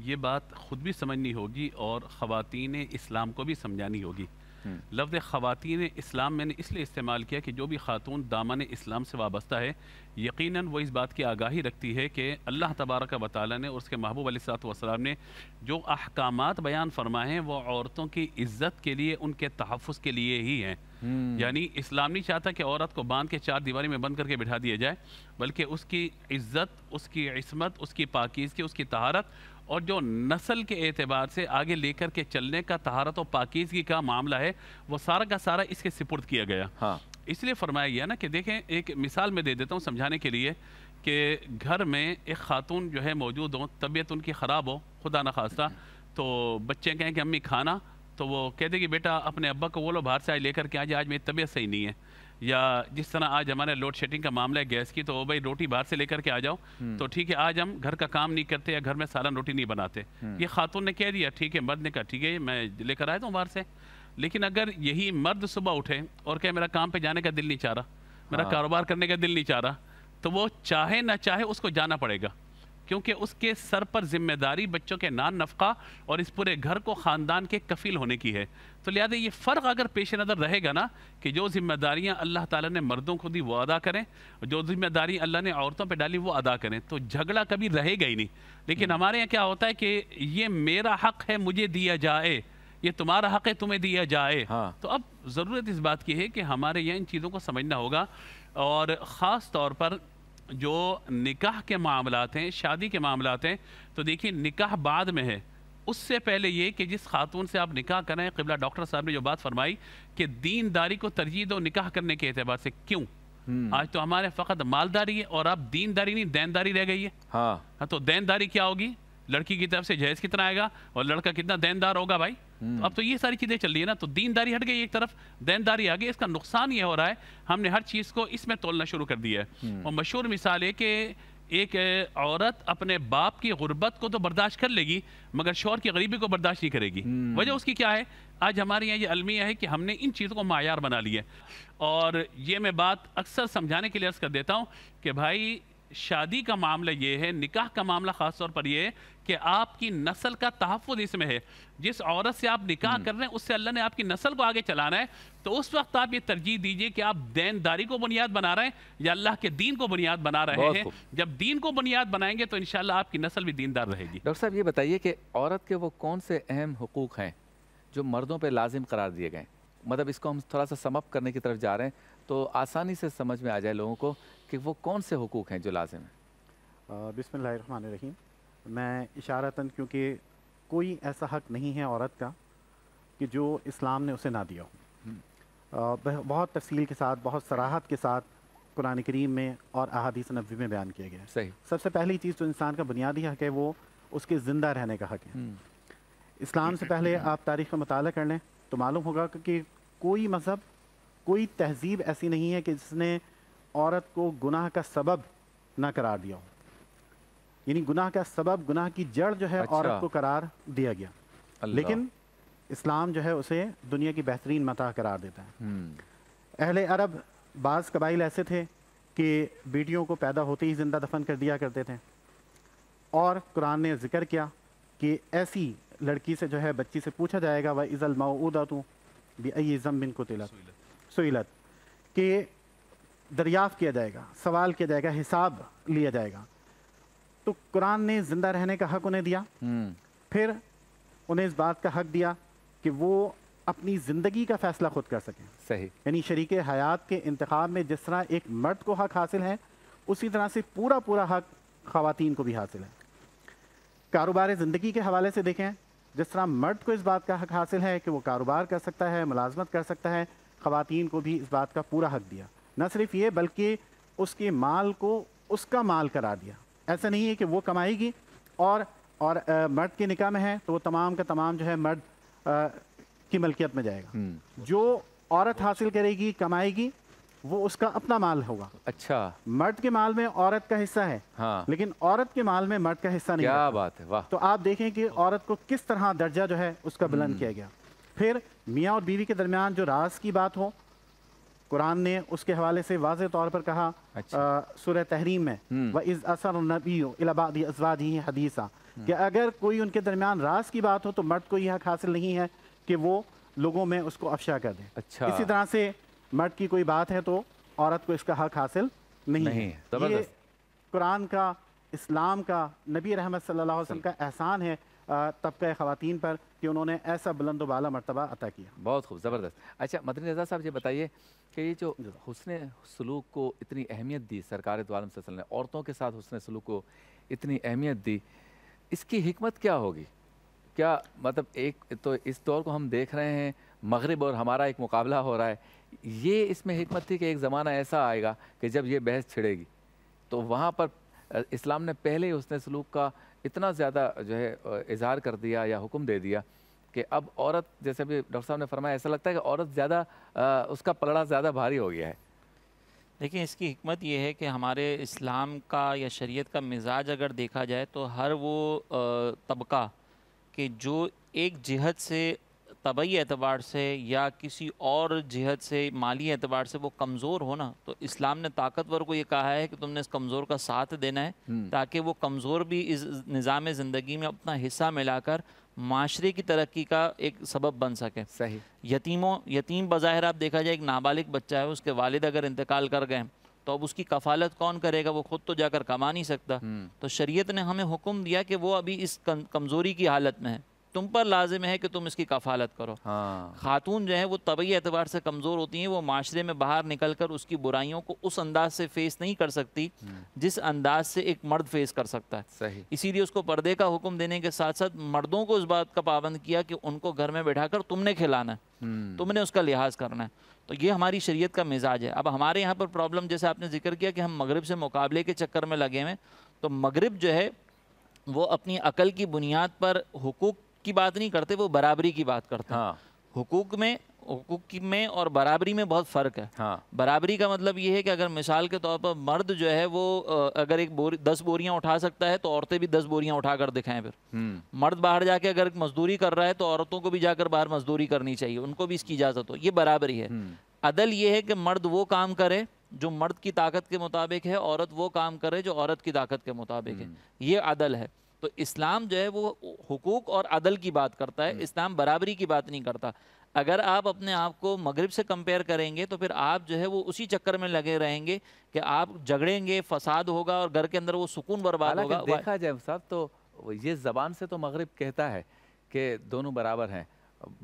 Speaker 3: ये बात ख़ुद भी समझनी होगी और ख़वातीन इस्लाम को भी समझानी होगी हम्म। लफ्ज़ ख़वान इस्लाम मैंने इसलिए इस्तेमाल किया कि जो भी खातून दामन इस्लाम से वाबस्ता है यकीन वो इस बात की आगाही रखती है कि अल्लाह तबारक वाली ने और उसके महबूब वसलाम ने जो अहकाम बयान फरमाए हैं वो औरतों की इज्जत के लिए उनके तहफ़ के लिए ही हैं हम्म। यानी इस्लाम नहीं चाहता कि औरत को बांध के चार दीवारी में बंद करके बिठा दिया जाए बल्कि उसकी इज्जत उसकी इसमत उसकी पाकिज़ की उसकी तहारत और जो नस्ल के एतबार से आगे लेकर के चलने का तहारत और पाकिजगी का मामला है वो सारा का सारा इसके सिपुर्द किया गया हाँ इसलिए फरमाया गया ना कि देखें एक मिसाल मैं दे देता हूँ समझाने के लिए कि घर में एक खातून जो है मौजूद हो तबीयत उनकी ख़राब हो खुदा न खास्ता तो बच्चे कहें कि अम्मी खाना तो वो कह कि बेटा अपने अब्बा को बोलो बाहर से आज लेकर के आज आज मेरी तबीयत सही नहीं है या जिस तरह आज हमारे लोड शेडिंग का मामला है गैस की तो वो भाई रोटी बाहर से लेकर के आ जाओ हम्म। तो ठीक है आज हम घर का काम नहीं करते या घर में सारा रोटी नहीं बनाते हम्म। ये खातून ने कह दिया ठीक है मर्द ने कहा ठीक है मैं लेकर आया था बाहर से लेकिन अगर यही मर्द सुबह उठे और कहे मेरा काम पे जाने का दिल नहीं चाह रहा मेरा हाँ। कारोबार करने का दिल नहीं चाह रहा तो वो चाहे ना चाहे उसको जाना पड़ेगा क्योंकि उसके सर पर जिम्मेदारी बच्चों के नान नफका और इस पूरे घर को ख़ानदान के कफील होने की है तो लिहाजा ये फ़र्क अगर पेश नज़र रहेगा ना कि जो जिम्मेदारियाँ अल्लाह ताला ने मर्दों को दी वो अदा करें जो जिम्मेदारी अल्लाह ने औरतों पे डाली वो अदा करें तो झगड़ा कभी रहेगा ही नहीं लेकिन हम्म। हमारे यहाँ क्या होता है कि ये मेरा हक़ है मुझे दिया जाए ये तुम्हारा हक़ है तुम्हें दिया जाए हाँ। तो अब ज़रूरत इस बात की है कि हमारे यहाँ इन चीज़ों को समझना होगा और ख़ास तौर पर जो निकाह के मामला हैं शादी के मामला हैं तो देखिए निकाह बाद में है उससे पहले ये कि जिस खातून से आप निकाह करें किबला डॉक्टर साहब ने जो बात फरमाई कि दीनदारी को तरजीह दो निकाह करने के अतबार से क्यों हम्म। आज तो हमारे फ़कत मालदारी है और अब दीनदारी नहीं देनदारी रह गई है हाँ, हाँ तो देनदारी क्या होगी लड़की की तरफ से जहेज कितना आएगा और लड़का कितना देनदार होगा भाई तो अब तो ये सारी चीज़ें चल रही है ना तो दीनदारी हट गई एक तरफ देनदारी आ गई इसका नुकसान ये हो रहा है हमने हर चीज़ को इसमें तोलना शुरू कर दिया है हम्म। और मशहूर मिसाल है कि एक औरत अपने बाप की गुर्बत को तो बर्दाश्त कर लेगी मगर शोर की गरीबी को बर्दाश्त नहीं करेगी हम्म। वजह उसकी क्या है आज हमारे यहाँ ये अलमिया है कि हमने इन चीज़ों को मायार बना लिया और ये मैं बात अक्सर समझाने के लिए अर्ज़ कर देता हूँ कि भाई शादी का मामला ये है निकाह का मामला ख़ास तौर पर यह है कि आपकी नस्ल का तहफुज इसमें है जिस औरत से आप निकाह हम्म। कर रहे हैं उससे अल्लाह ने आपकी नस्ल को आगे चलाना है तो उस वक्त आप ये तरजीह दीजिए कि आप देनदारी को बुनियाद बना रहे हैं या अल्लाह के दीन को बुनियाद बना रहे हैं जब दीन को बुनियाद बनाएंगे तो इन आपकी नस्ल भी दीनदार रहेगी
Speaker 1: डॉक्टर साहब ये बताइए कि औरत के वो कौन से अहम हकूक़ हैं जो मर्दों पर लाजिम करार दिए गए मतलब इसको हम थोड़ा सा समअप करने की तरफ जा रहे हैं तो आसानी से समझ में आ जाए लोगों को कि वो कौन से हकूक़ हैं जो लाजिम
Speaker 2: हैं बिसमीम मैं इशारतन क्योंकि कोई ऐसा हक नहीं है औरत का कि जो इस्लाम ने उसे ना दिया हो हम्म। बहुत तफसील के साथ बहुत सराहत के साथ कुरान करीम में और अहादीस नबी में बयान किया गया है सही सबसे पहली चीज़ जो इंसान का बुनियादी हक है वो उसके ज़िंदा रहने का हक है हम्म। इस्लाम से पहले आप तारीख़ का मताल कर लें तो मालूम होगा कि कोई मज़हब कोई तहजीब ऐसी नहीं है कि जिसने औरत को गुनाह का सबब ना करार दिया हो यानी गुनाह का सबब गुनाह की जड़ जो है अच्छा। औरत को करार दिया गया लेकिन इस्लाम जो है उसे दुनिया की बेहतरीन मता करार देता है हम्म। अहले अरब बाज़ कबाइल ऐसे थे कि बेटियों को पैदा होते ही ज़िंदा दफन कर दिया करते थे और कुरान ने जिक्र किया कि ऐसी लड़की से जो है बच्ची से पूछा जाएगा वह इज़ल माऊदा तू बी बिन को तिलत सुलत के दरियाफ़ किया जाएगा सवाल किया जाएगा हिसाब लिया जाएगा तो कुरान ने जिंदा रहने का हक उन्हें दिया हम्म। फिर उन्हें इस बात का हक दिया कि वो अपनी ज़िंदगी का फ़ैसला खुद कर सकें सही यानी शरीक हयात के इंतब में जिस तरह एक मर्द को हक हासिल है उसी तरह से पूरा पूरा हक ख़वान को भी हासिल है कारोबार ज़िंदगी के हवाले से देखें जिस तरह मर्द को इस बात का हक हासिल है कि वो कारोबार कर सकता है मुलाजमत कर सकता है ख़वान को भी इस बात का पूरा हक दिया न सिर्फ ये बल्कि उसके माल को उसका माल करा दिया ऐसा नहीं है कि वो कमाएगी और और आ, मर्द के निकाह में है तो वो तमाम का तमाम जो है मर्द आ, की मलकियत में जाएगा हम्म। जो औरत हासिल करेगी कमाएगी वो उसका अपना माल होगा अच्छा मर्द के माल में औरत का हिस्सा है हाँ। लेकिन औरत के माल में मर्द का हिस्सा नहीं क्या बात है वाह तो आप देखें कि औरत को किस तरह दर्जा जो है उसका बुलंद हम्म। किया गया फिर मियाँ और बीवी के दरमियान जो रास की बात हो कुरान ने उसके हवाले से वाज तौर पर कहा अच्छा। आ, तहरीम में हम्म। व इज़ असर नबी अजवादी हदीसा हम्म। कि अगर कोई उनके दरमियान रास की बात हो तो मर्द को यह हक हासिल नहीं है कि वो लोगों में उसको अफशा कर दे अच्छा। इसी तरह से मर्द की कोई बात है तो औरत को इसका हक हासिल नहीं, नहीं है ये कुरान का इस्लाम का नबी रहमत सल्लल्लाहु अलैहि वसल्लम का एहसान है तबका खातन पर कि उन्होंने ऐसा बुलंद वाला मरतबा अता किया
Speaker 1: बहुत खूब ज़बरदस्त अच्छा मदरी रजा साहब ये बताइए कि ये जो हसन सलूक को इतनी अहमियत दी सरकार दोआलम ने औरतों के साथ हसन सलूक को इतनी अहमियत दी इसकी हमत क्या होगी क्या मतलब एक तो इस दौर को हम देख रहे हैं मगरब और हमारा एक मुकाबला हो रहा है ये इसमें हमत थी कि एक ज़माना ऐसा आएगा कि जब ये बहस छिड़ेगी तो वहाँ पर इस्लाम ने पहले ही उसने सलूक का इतना ज़्यादा जो है इजहार कर दिया या हुक्म दे दिया कि अब औरत जैसे अभी डॉक्टर साहब ने फरमाया ऐसा लगता है कि औरत ज़्यादा उसका पलड़ा ज़्यादा भारी हो गया है
Speaker 4: देखिए इसकी हमत यह है कि हमारे इस्लाम का या शरीयत का मिजाज अगर देखा जाए तो हर वो तबका कि जो एक जिहत से तबी एतबार से या किसी और जहत से माली एतबार से वो कमज़ोर हो ना तो इस्लाम ने ताकतवर को ये कहा है कि तुमने इस कमज़ोर का साथ देना है हम्म। ताकि वो कमज़ोर भी इस निज़ाम ज़िंदगी में अपना हिस्सा मिलाकर माशरे की तरक्की का एक सबब बन सके सही यतीमों यतीम बज़ाहिर आप देखा जाए एक नाबालिग बच्चा है उसके वालिद अगर इंतकाल कर गए तो अब उसकी कफालत कौन करेगा वो खुद तो जाकर कमा नहीं सकता हम्म। तो शरीयत ने हमें हुक्म दिया कि वो अभी इस कमज़ोरी की हालत में है तुम पर लाजिम है कि तुम इसकी कफालत करो हाँ। खातून जो है वो तबी एतबार से कमज़ोर होती हैं वो माशरे में बाहर निकल कर उसकी बुराइयों को उस अंदाज से फेस नहीं कर सकती हम्म। जिस अंदाज से एक मर्द फेस कर सकता है सही इसीलिए उसको पर्दे का हुक्म देने के साथ साथ मर्दों को इस बात का पाबंद किया कि उनको घर में बैठा कर तुमने खिलाना है हम्म। तुमने उसका लिहाज करना है तो ये हमारी शरीयत का मिजाज है अब हमारे यहाँ पर प्रॉब्लम जैसे आपने जिक्र किया कि हम मगरब से मुकाबले के चक्कर में लगे हुए तो मगरब जो है वो अपनी अकल की बुनियाद पर हुकूक की बात नहीं करते वो बराबरी की बात करते हाँ। हुकूक में हुकूक में और बराबरी में बहुत फ़र्क है हाँ। बराबरी का मतलब ये है कि अगर मिसाल के तौर पर मर्द जो है वो अगर एक बोरी दस बोरियां उठा सकता है तो औरतें भी दस बोरियां उठा कर दिखाएं फिर हम्म। मर्द बाहर जाके अगर मजदूरी कर रहा है तो औरतों को भी जाकर बाहर मजदूरी करनी चाहिए उनको भी इसकी इजाज़त हो ये बराबरी है हम्म। अदल ये है कि मर्द वो काम करे जो मर्द की ताकत के मुताबिक है औरत वो काम करे जो औरत की ताकत के मुताबिक है हम्म। ये अदल है तो इस्लाम जो है वो हकूक़ और अदल की बात करता है हम्म। इस्लाम बराबरी की बात नहीं करता अगर आप अपने आप को मगरब से कंपेयर करेंगे तो फिर आप जो है वो उसी चक्कर में लगे रहेंगे कि आप झगड़ेंगे फसाद होगा और घर के अंदर वो
Speaker 1: सुकून बर्बाद होगा देखा जाए साहब तो ये ज़बान से तो मगरब कहता है कि दोनों बराबर हैं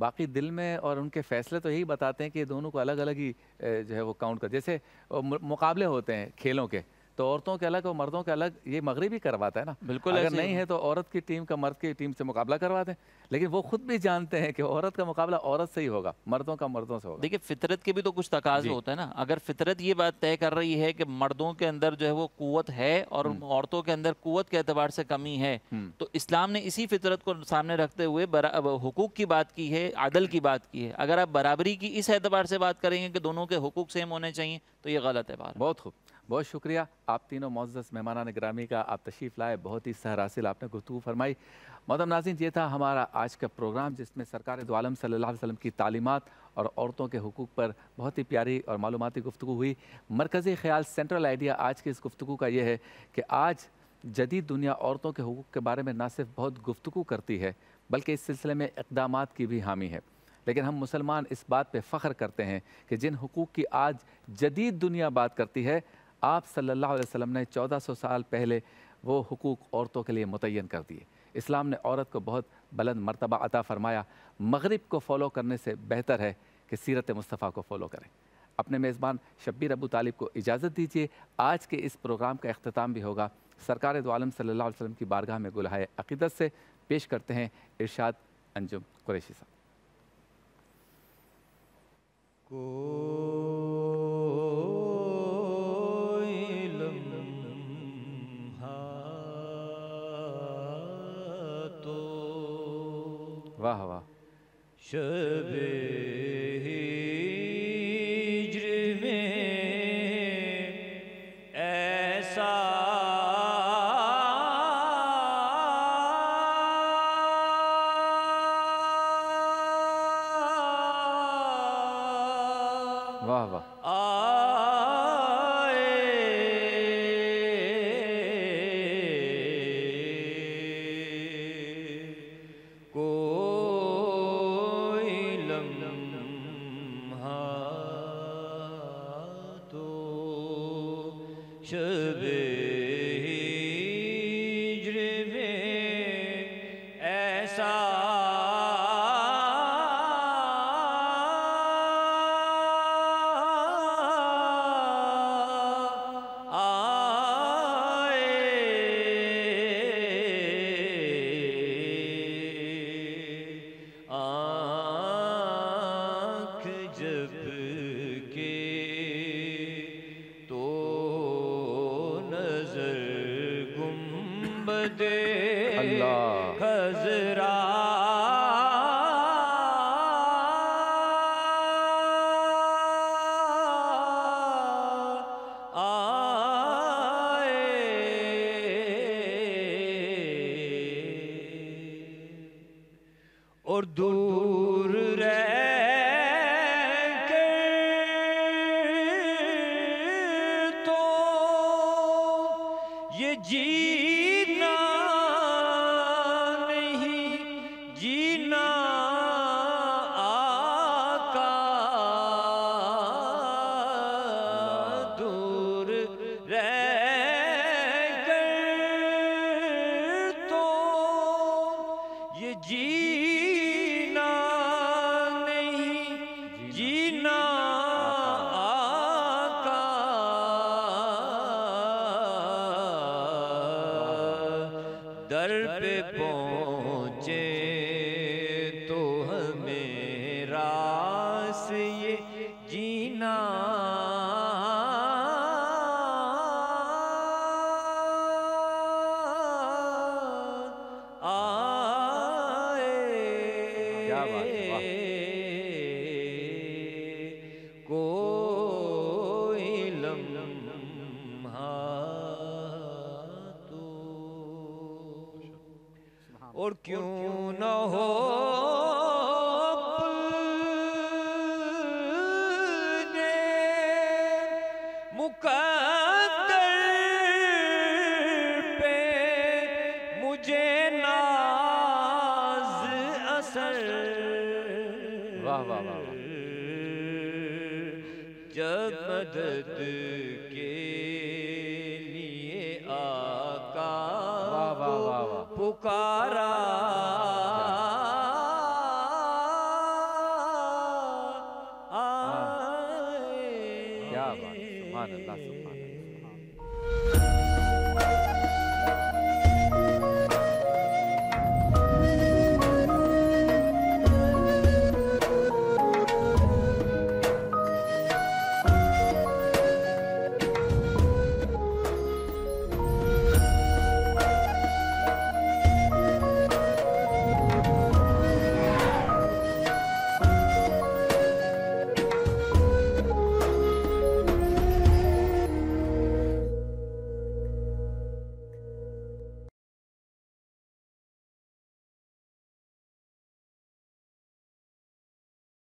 Speaker 1: बाकी दिल में और उनके फैसले तो यही बताते हैं कि दोनों को अलग अलग ही जो है वो काउंट कर जैसे मुकाबले होते हैं खेलों के तो औरतों के अलग और मर्दों के अलग ये मगरबी करवाता है ना बिल्कुल अगर नहीं है तो औरत की टीम का मर्द की टीम से मुकाबला करवा दें लेकिन वो खुद भी जानते हैं कि औरत का मुकाबला औरत से ही होगा मर्दों का मर्दों से होगा देखिए फितरत के भी तो कुछ तकाज
Speaker 4: होता है ना अगर फितरत ये बात तय कर रही है कि मर्दों के अंदर जो है वो कुत है और हम्म। औरतों के अंदर कुत के अतबार से कमी है हम्म। तो इस्लाम ने इसी फितरत को सामने रखते हुए हकूक़ की बात की है आदल की बात की है अगर आप बराबरी की इस एतबार से बात करेंगे कि दोनों के
Speaker 1: हकूक़ सेम होने चाहिए तो ये गलत है बात बहुत खूब बहुत शुक्रिया आप तीनों मोजस मेहमान ग्रामी का आप तशरीफ़ लाए बहुत ही हासिल आपने गुफ्तु फरमाई मदम नाजिन ये था हमारा आज का प्रोग्राम जिसमें सरकार दो सल्ला वसम की तालीमत और औरतों के हकूक़ पर बहुत ही प्यारी और मालूमती गुफ्तु हुई मरकज़ी ख्याल सेंट्रल आइडिया आज की इस गुफ्तु का यह है कि आज जदीद दुनिया औरतों के हकूक़ के बारे में ना सिर्फ बहुत गुफ्तु करती है बल्कि इस सिलसिले में इकदाम की भी हामी है लेकिन हम मुसलमान इस बात पर फ़ख्र करते हैं कि जिन हकूक़ की आज जदीद दुनिया बात करती है आप सल्लल्लाहु अलैहि वसल्लम ने 1400 साल पहले वो हकूक़ औरतों के लिए मुतन कर दिए इस्लाम ने औरत को बहुत बुलंद मरतबा अता फ़रमाया मगरब को फ़ॉलो करने से बेहतर है कि सीरत मुस्तफ़ा को फ़ॉलो करें अपने मेज़बान शब्बीर अबू तालिब को इजाज़त दीजिए आज के इस प्रोग्राम का अख्ताम भी होगा सरकार दोम सल्ला वसम की बारगाह में गुलाह अकीदत से पेश करते हैं इरशाद अंजुम कुरैशी साहब
Speaker 5: વાહ વાહ શબે çöbe